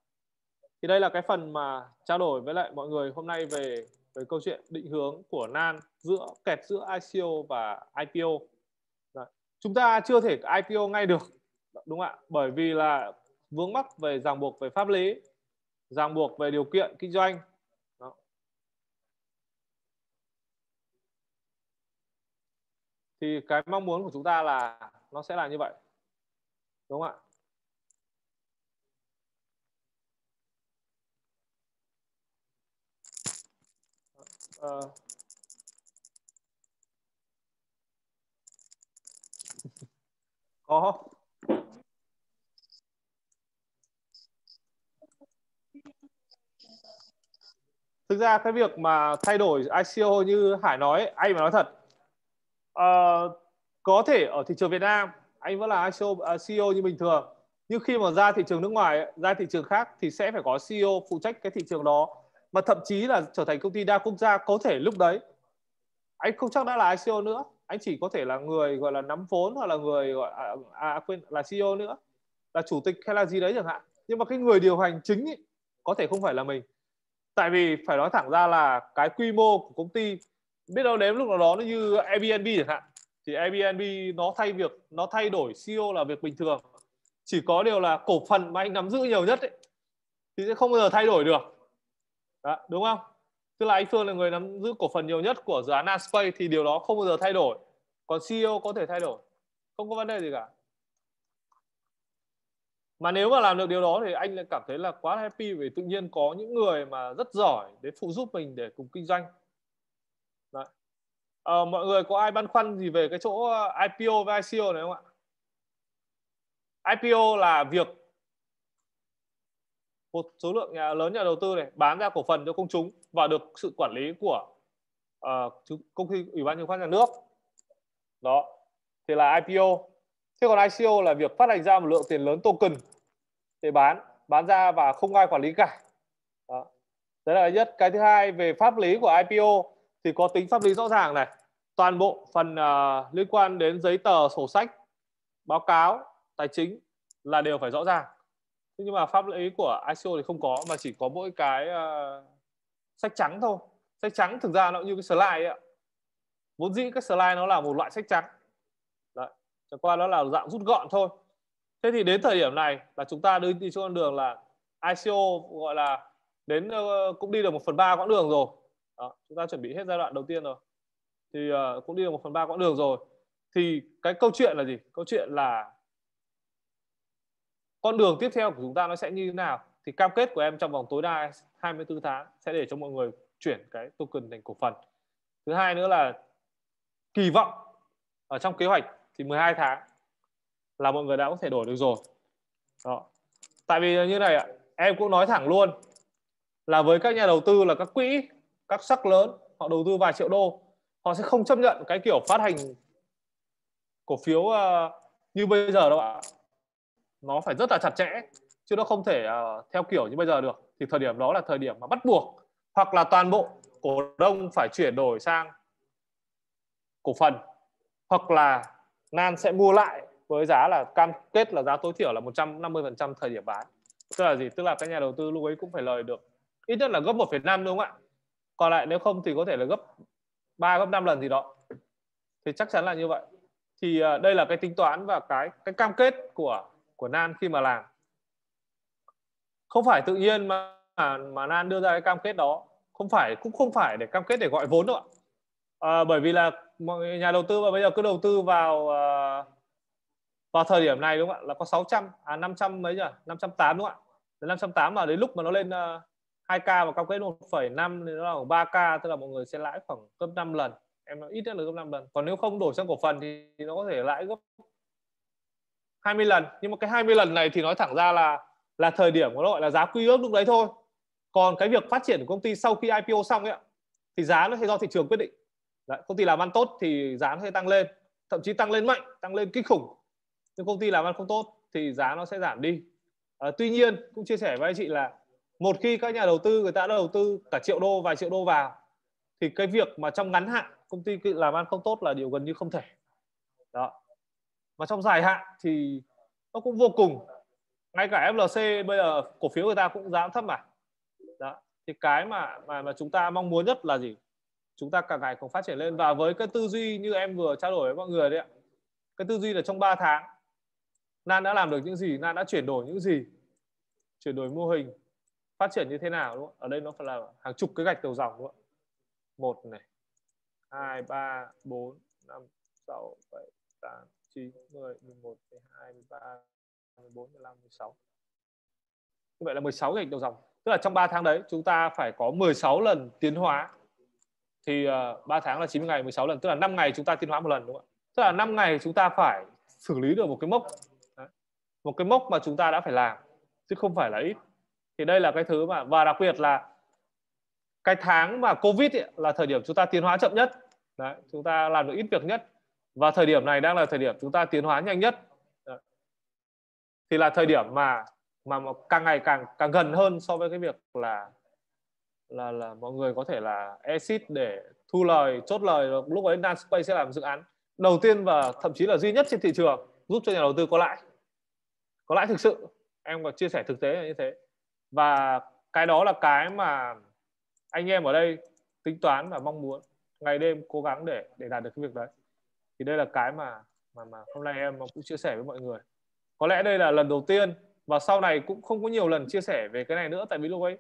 thì đây là cái phần mà trao đổi với lại mọi người hôm nay về về câu chuyện định hướng của nan giữa kẹt giữa ICO và IPO Đấy. chúng ta chưa thể IPO ngay được đúng không ạ bởi vì là vướng mắc về ràng buộc về pháp lý ràng buộc về điều kiện kinh doanh thì cái mong muốn của chúng ta là nó sẽ là như vậy đúng không ạ ờ. có thực ra cái việc mà thay đổi ICO như Hải nói anh mà nói thật Ờ, có thể ở thị trường Việt Nam anh vẫn là ICO, uh, à, CEO như bình thường nhưng khi mà ra thị trường nước ngoài ra thị trường khác thì sẽ phải có CEO phụ trách cái thị trường đó mà thậm chí là trở thành công ty đa quốc gia có thể lúc đấy anh không chắc đã là ICO nữa anh chỉ có thể là người gọi là nắm vốn hoặc là người gọi à, à, à quên là CEO nữa là chủ tịch hay là gì đấy chẳng hạn nhưng mà cái người điều hành chính ý, có thể không phải là mình tại vì phải nói thẳng ra là cái quy mô của công ty biết đâu đến lúc nào đó nó như Airbnb chẳng hạn thì Airbnb nó thay việc nó thay đổi CEO là việc bình thường chỉ có điều là cổ phần mà anh nắm giữ nhiều nhất ấy, thì sẽ không bao giờ thay đổi được đó, đúng không tức là anh Phương là người nắm giữ cổ phần nhiều nhất của dự án Aspace thì điều đó không bao giờ thay đổi còn CEO có thể thay đổi không có vấn đề gì cả mà nếu mà làm được điều đó thì anh lại cảm thấy là quá happy vì tự nhiên có những người mà rất giỏi để phụ giúp mình để cùng kinh doanh Đấy. À, mọi người có ai băn khoăn gì về cái chỗ ờ, IPO với ICO này không ạ? IPO là việc một số lượng nhà lớn nhà đầu tư này bán ra cổ phần cho công chúng và được sự quản lý của uh, công ty ủy ban chứng khoán nhà nước đó thì là IPO thế còn ICO là việc phát hành ra một lượng tiền lớn token để bán bán ra và không ai quản lý cả đó. đấy là cái nhất cái thứ hai về pháp lý của IPO thì có tính pháp lý rõ ràng này toàn bộ phần uh, liên quan đến giấy tờ sổ sách báo cáo tài chính là đều phải rõ ràng thế nhưng mà pháp lý của ICO thì không có mà chỉ có mỗi cái uh, sách trắng thôi sách trắng thực ra nó như cái slide ấy ạ vốn dĩ cái slide nó là một loại sách trắng Đấy. chẳng qua nó là dạng rút gọn thôi thế thì đến thời điểm này là chúng ta đi, đi trên con đường là ICO gọi là đến uh, cũng đi được một phần ba quãng đường rồi đó, chúng ta chuẩn bị hết giai đoạn đầu tiên rồi thì uh, cũng đi được một phần ba quãng đường rồi thì cái câu chuyện là gì câu chuyện là con đường tiếp theo của chúng ta nó sẽ như thế nào thì cam kết của em trong vòng tối đa 24 tháng sẽ để cho mọi người chuyển cái token thành cổ phần thứ hai nữa là kỳ vọng ở trong kế hoạch thì 12 tháng là mọi người đã có thể đổi được rồi đó tại vì như này ạ em cũng nói thẳng luôn là với các nhà đầu tư là các quỹ các sắc lớn họ đầu tư vài triệu đô họ sẽ không chấp nhận cái kiểu phát hành cổ phiếu uh, như bây giờ đâu ạ nó phải rất là chặt chẽ chứ nó không thể uh, theo kiểu như bây giờ được thì thời điểm đó là thời điểm mà bắt buộc hoặc là toàn bộ cổ đông phải chuyển đổi sang cổ phần hoặc là Nan sẽ mua lại với giá là cam kết là giá tối thiểu là 150% thời điểm bán tức là gì tức là các nhà đầu tư lúc ấy cũng phải lời được ít nhất là gấp 1,5 đúng không ạ còn lại nếu không thì có thể là gấp 3 gấp 5 lần gì đó thì chắc chắn là như vậy thì à, đây là cái tính toán và cái cái cam kết của của Nan khi mà làm không phải tự nhiên mà mà, mà Nan đưa ra cái cam kết đó không phải cũng không phải để cam kết để gọi vốn đâu ạ à, bởi vì là nhà đầu tư mà bây giờ cứ đầu tư vào à, vào thời điểm này đúng không ạ là có 600 à 500 mấy nhỉ 508 đúng không ạ đến 508 mà đến lúc mà nó lên à, 2k và cam kết 1,5 thì nó là khoảng 3k tức là mọi người sẽ lãi khoảng gấp 5 lần em nói ít nhất là gấp 5 lần còn nếu không đổi sang cổ phần thì, thì nó có thể lãi gấp 20 lần nhưng mà cái 20 lần này thì nói thẳng ra là là thời điểm của nó gọi là giá quy ước lúc đấy thôi còn cái việc phát triển của công ty sau khi IPO xong ấy thì giá nó sẽ do thị trường quyết định đấy, công ty làm ăn tốt thì giá nó sẽ tăng lên thậm chí tăng lên mạnh tăng lên kinh khủng nhưng công ty làm ăn không tốt thì giá nó sẽ giảm đi à, tuy nhiên cũng chia sẻ với anh chị là một khi các nhà đầu tư người ta đã đầu tư cả triệu đô vài triệu đô vào thì cái việc mà trong ngắn hạn công ty làm ăn không tốt là điều gần như không thể đó mà trong dài hạn thì nó cũng vô cùng ngay cả FLC bây giờ cổ phiếu người ta cũng giảm thấp mà đó thì cái mà mà mà chúng ta mong muốn nhất là gì chúng ta càng ngày càng phát triển lên và với cái tư duy như em vừa trao đổi với mọi người đấy ạ cái tư duy là trong 3 tháng Nan đã làm được những gì Nan đã chuyển đổi những gì chuyển đổi mô hình phát triển như thế nào đúng không? ở đây nó phải là hàng chục cái gạch đầu dòng đúng không? một này hai ba bốn năm sáu bảy tám chín mười mười một mười hai mười ba mười bốn mười lăm mười sáu như vậy là 16 gạch đầu dòng tức là trong 3 tháng đấy chúng ta phải có 16 lần tiến hóa thì uh, ờ, 3 tháng là 90 ngày 16 lần tức là 5 ngày chúng ta tiến hóa một lần đúng không ạ tức là 5 ngày chúng ta phải xử lý được một cái mốc đấy. một cái mốc mà chúng ta đã phải làm chứ không phải là ít thì đây là cái thứ mà và đặc biệt là cái tháng mà covid ấy, là thời điểm chúng ta tiến hóa chậm nhất Đấy, chúng ta làm được ít việc nhất và thời điểm này đang là thời điểm chúng ta tiến hóa nhanh nhất Đấy. thì là thời điểm mà mà càng ngày càng càng gần hơn so với cái việc là là là mọi người có thể là exit để thu lời chốt lời lúc ấy Nanspace sẽ làm dự án đầu tiên và thậm chí là duy nhất trên thị trường giúp cho nhà đầu tư có lãi có lãi thực sự em còn chia sẻ thực tế là như thế và cái đó là cái mà anh em ở đây tính toán và mong muốn ngày đêm cố gắng để để đạt được cái việc đấy thì đây là cái mà mà mà hôm nay em cũng chia sẻ với mọi người có lẽ đây là lần đầu tiên và sau này cũng không có nhiều lần chia sẻ về cái này nữa tại vì lúc ấy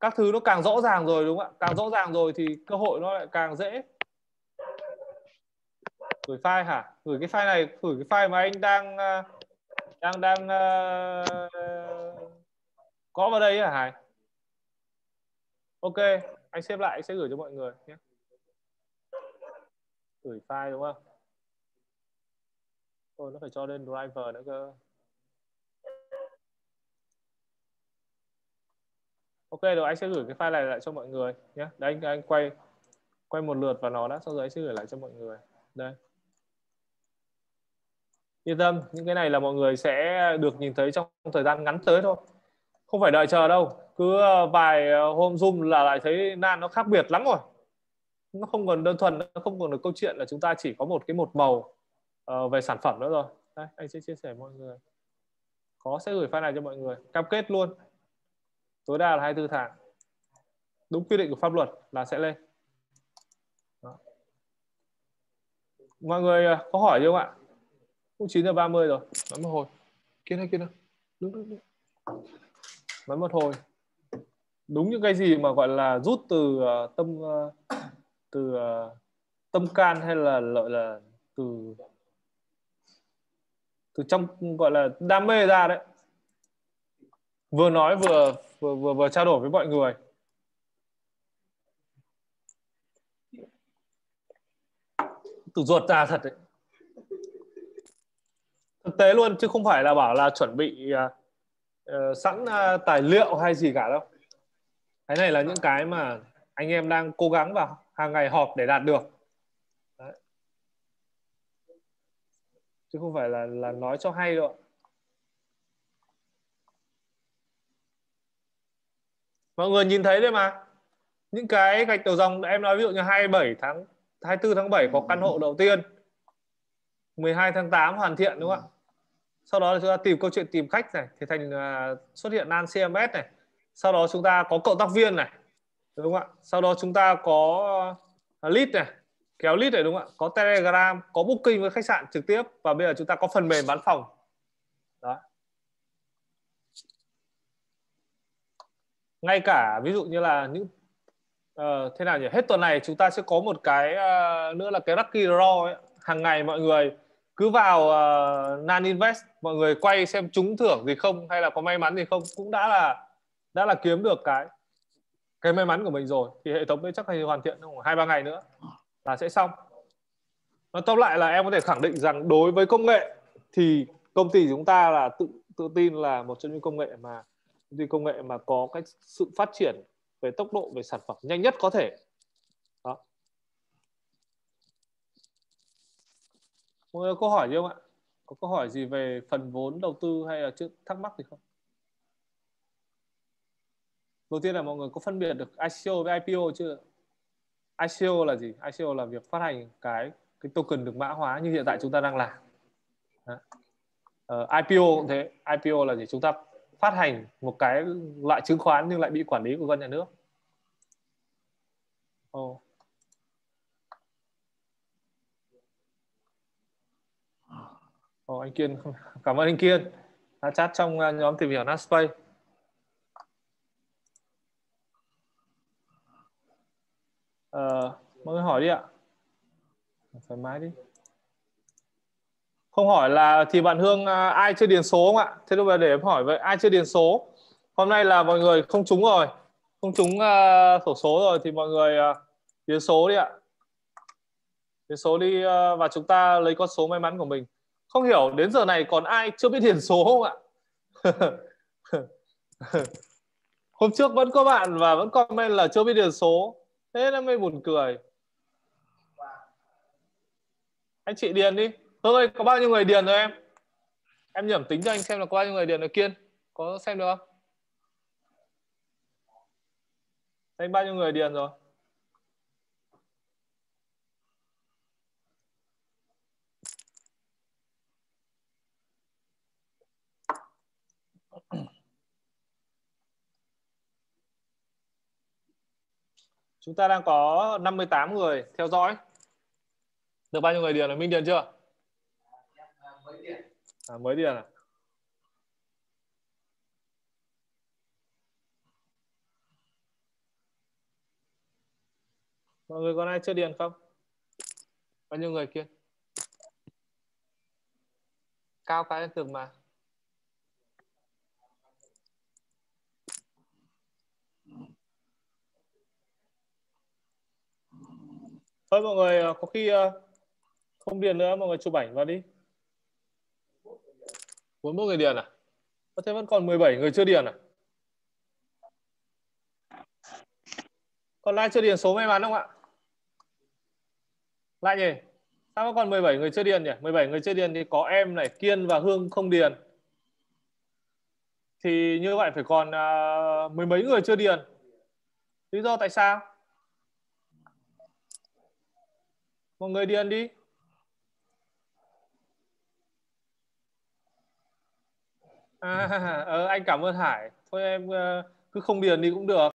các thứ nó càng rõ ràng rồi đúng không ạ càng rõ ràng rồi thì cơ hội nó lại càng dễ gửi file hả gửi cái file này gửi cái file mà anh đang à, đang đang uh, có vào đây hả hải ok anh xếp lại anh sẽ gửi cho mọi người nhé gửi file đúng không Ôi, nó phải cho lên driver nữa cơ ok rồi anh sẽ gửi cái file này lại cho mọi người nhé đấy anh anh quay quay một lượt vào nó đã sau rồi anh sẽ gửi lại cho mọi người đây yên tâm những cái này là mọi người sẽ được nhìn thấy trong thời gian ngắn tới thôi không phải đợi chờ đâu cứ ờ, vài ờ, hôm zoom là lại thấy nan nó khác biệt lắm rồi nó không còn đơn thuần nó không còn được câu chuyện là chúng ta chỉ có một cái một màu ờ, về sản phẩm nữa rồi Đây, anh sẽ chia sẻ mọi người có sẽ gửi file này cho mọi người cam kết luôn tối đa là 24 tháng đúng quy định của pháp luật là sẽ lên Đó. mọi người có hỏi gì không ạ cũng 9 giờ 30 rồi nói một hồi kia đây kia đây đúng, đúng, đúng mới mất thôi đúng những cái gì mà gọi là rút từ uh, tâm uh, từ uh, tâm can hay là lợi là từ từ trong gọi là đam mê ra đấy vừa nói vừa vừa vừa, vừa trao đổi với mọi người từ ruột ra thật đấy thực tế luôn chứ không phải là bảo là chuẩn bị uh, uh, sẵn uh, tài liệu hay gì cả đâu cái này là những cái mà anh em đang cố gắng vào hàng ngày họp để đạt được Đấy. chứ không phải là là nói cho hay đâu mọi người nhìn thấy đấy mà những cái gạch đầu dòng em nói ví dụ như 27 tháng 24 tháng 7 có căn hộ đầu tiên 12 tháng 8 hoàn thiện đúng không ạ sau đó chúng ta tìm câu chuyện tìm khách này thì thành à, xuất hiện nan CMS này sau đó chúng ta có cộng tác viên này đúng không ạ sau đó chúng ta có à, lead này kéo lead này đúng không ạ có telegram có booking với khách sạn trực tiếp và bây giờ chúng ta có phần mềm bán phòng đó ngay cả ví dụ như là những uh, thế nào nhỉ hết tuần này chúng ta sẽ có một cái uh, nữa là cái lucky draw ấy. hàng ngày mọi người cứ vào uh, Nan Invest mọi người quay xem trúng thưởng gì không hay là có may mắn gì không cũng đã là đã là kiếm được cái cái may mắn của mình rồi thì hệ thống đấy chắc là hoàn thiện trong hai ba ngày nữa là sẽ xong nói tóm lại là em có thể khẳng định rằng đối với công nghệ thì công ty chúng ta là tự tự tin là một trong những công nghệ mà công ty công nghệ mà có cái sự phát triển về tốc độ về sản phẩm nhanh nhất có thể mọi người có câu hỏi gì không ạ có câu hỏi gì về phần vốn đầu tư hay là trước thắc mắc gì không đầu tiên là mọi người có phân biệt được ICO với IPO chưa ICO là gì ICO là việc phát hành cái cái token được mã hóa như hiện tại chúng ta đang làm Uh, ờ, IPO cũng thế IPO là gì chúng ta phát hành một cái loại chứng khoán nhưng lại bị quản lý của ngân nhà nước oh. Ồ, anh Kiên, cảm ơn anh Kiên đã chat trong à, nhóm tìm hiểu naspay. Ờ, mọi người hỏi đi ạ. Thoải mái đi. Không hỏi là thì bạn Hương à, ai chưa điền số không ạ? Thế lúc giờ để em hỏi vậy ai chưa điền số? Hôm nay là mọi người không trúng rồi. Không trúng à, uh, sổ số rồi thì mọi người uh, điền số đi ạ. Điền số đi uh, và chúng ta lấy con số may mắn của mình không hiểu đến giờ này còn ai chưa biết điền số không ạ hôm trước vẫn có bạn và vẫn comment là chưa biết điền số thế là mới buồn cười anh chị điền đi hương ơi có bao nhiêu người điền rồi em em nhẩm tính cho anh xem là có bao nhiêu người điền rồi kiên có xem được không anh bao nhiêu người điền rồi chúng ta đang có 58 người theo dõi được bao nhiêu người điền là minh điền chưa à, mới điền à mọi người có ai chưa điền không bao nhiêu người kia cao cái được mà thôi mọi người ờ, có khi ờ, không điền nữa mọi người chụp ảnh vào đi bốn mươi người điền à có thế vẫn còn 17 người chưa điền à còn lại chưa điền số may mắn không ạ lại nhỉ sao còn 17 người chưa điền nhỉ 17 người chưa điền thì có em này kiên và hương không điền thì như vậy phải còn uh, mười mấy người chưa điền lý do tại sao Mọi người điền đi. À, ờ, anh cảm ơn Hải. Thôi em ờ, cứ không điền đi cũng được.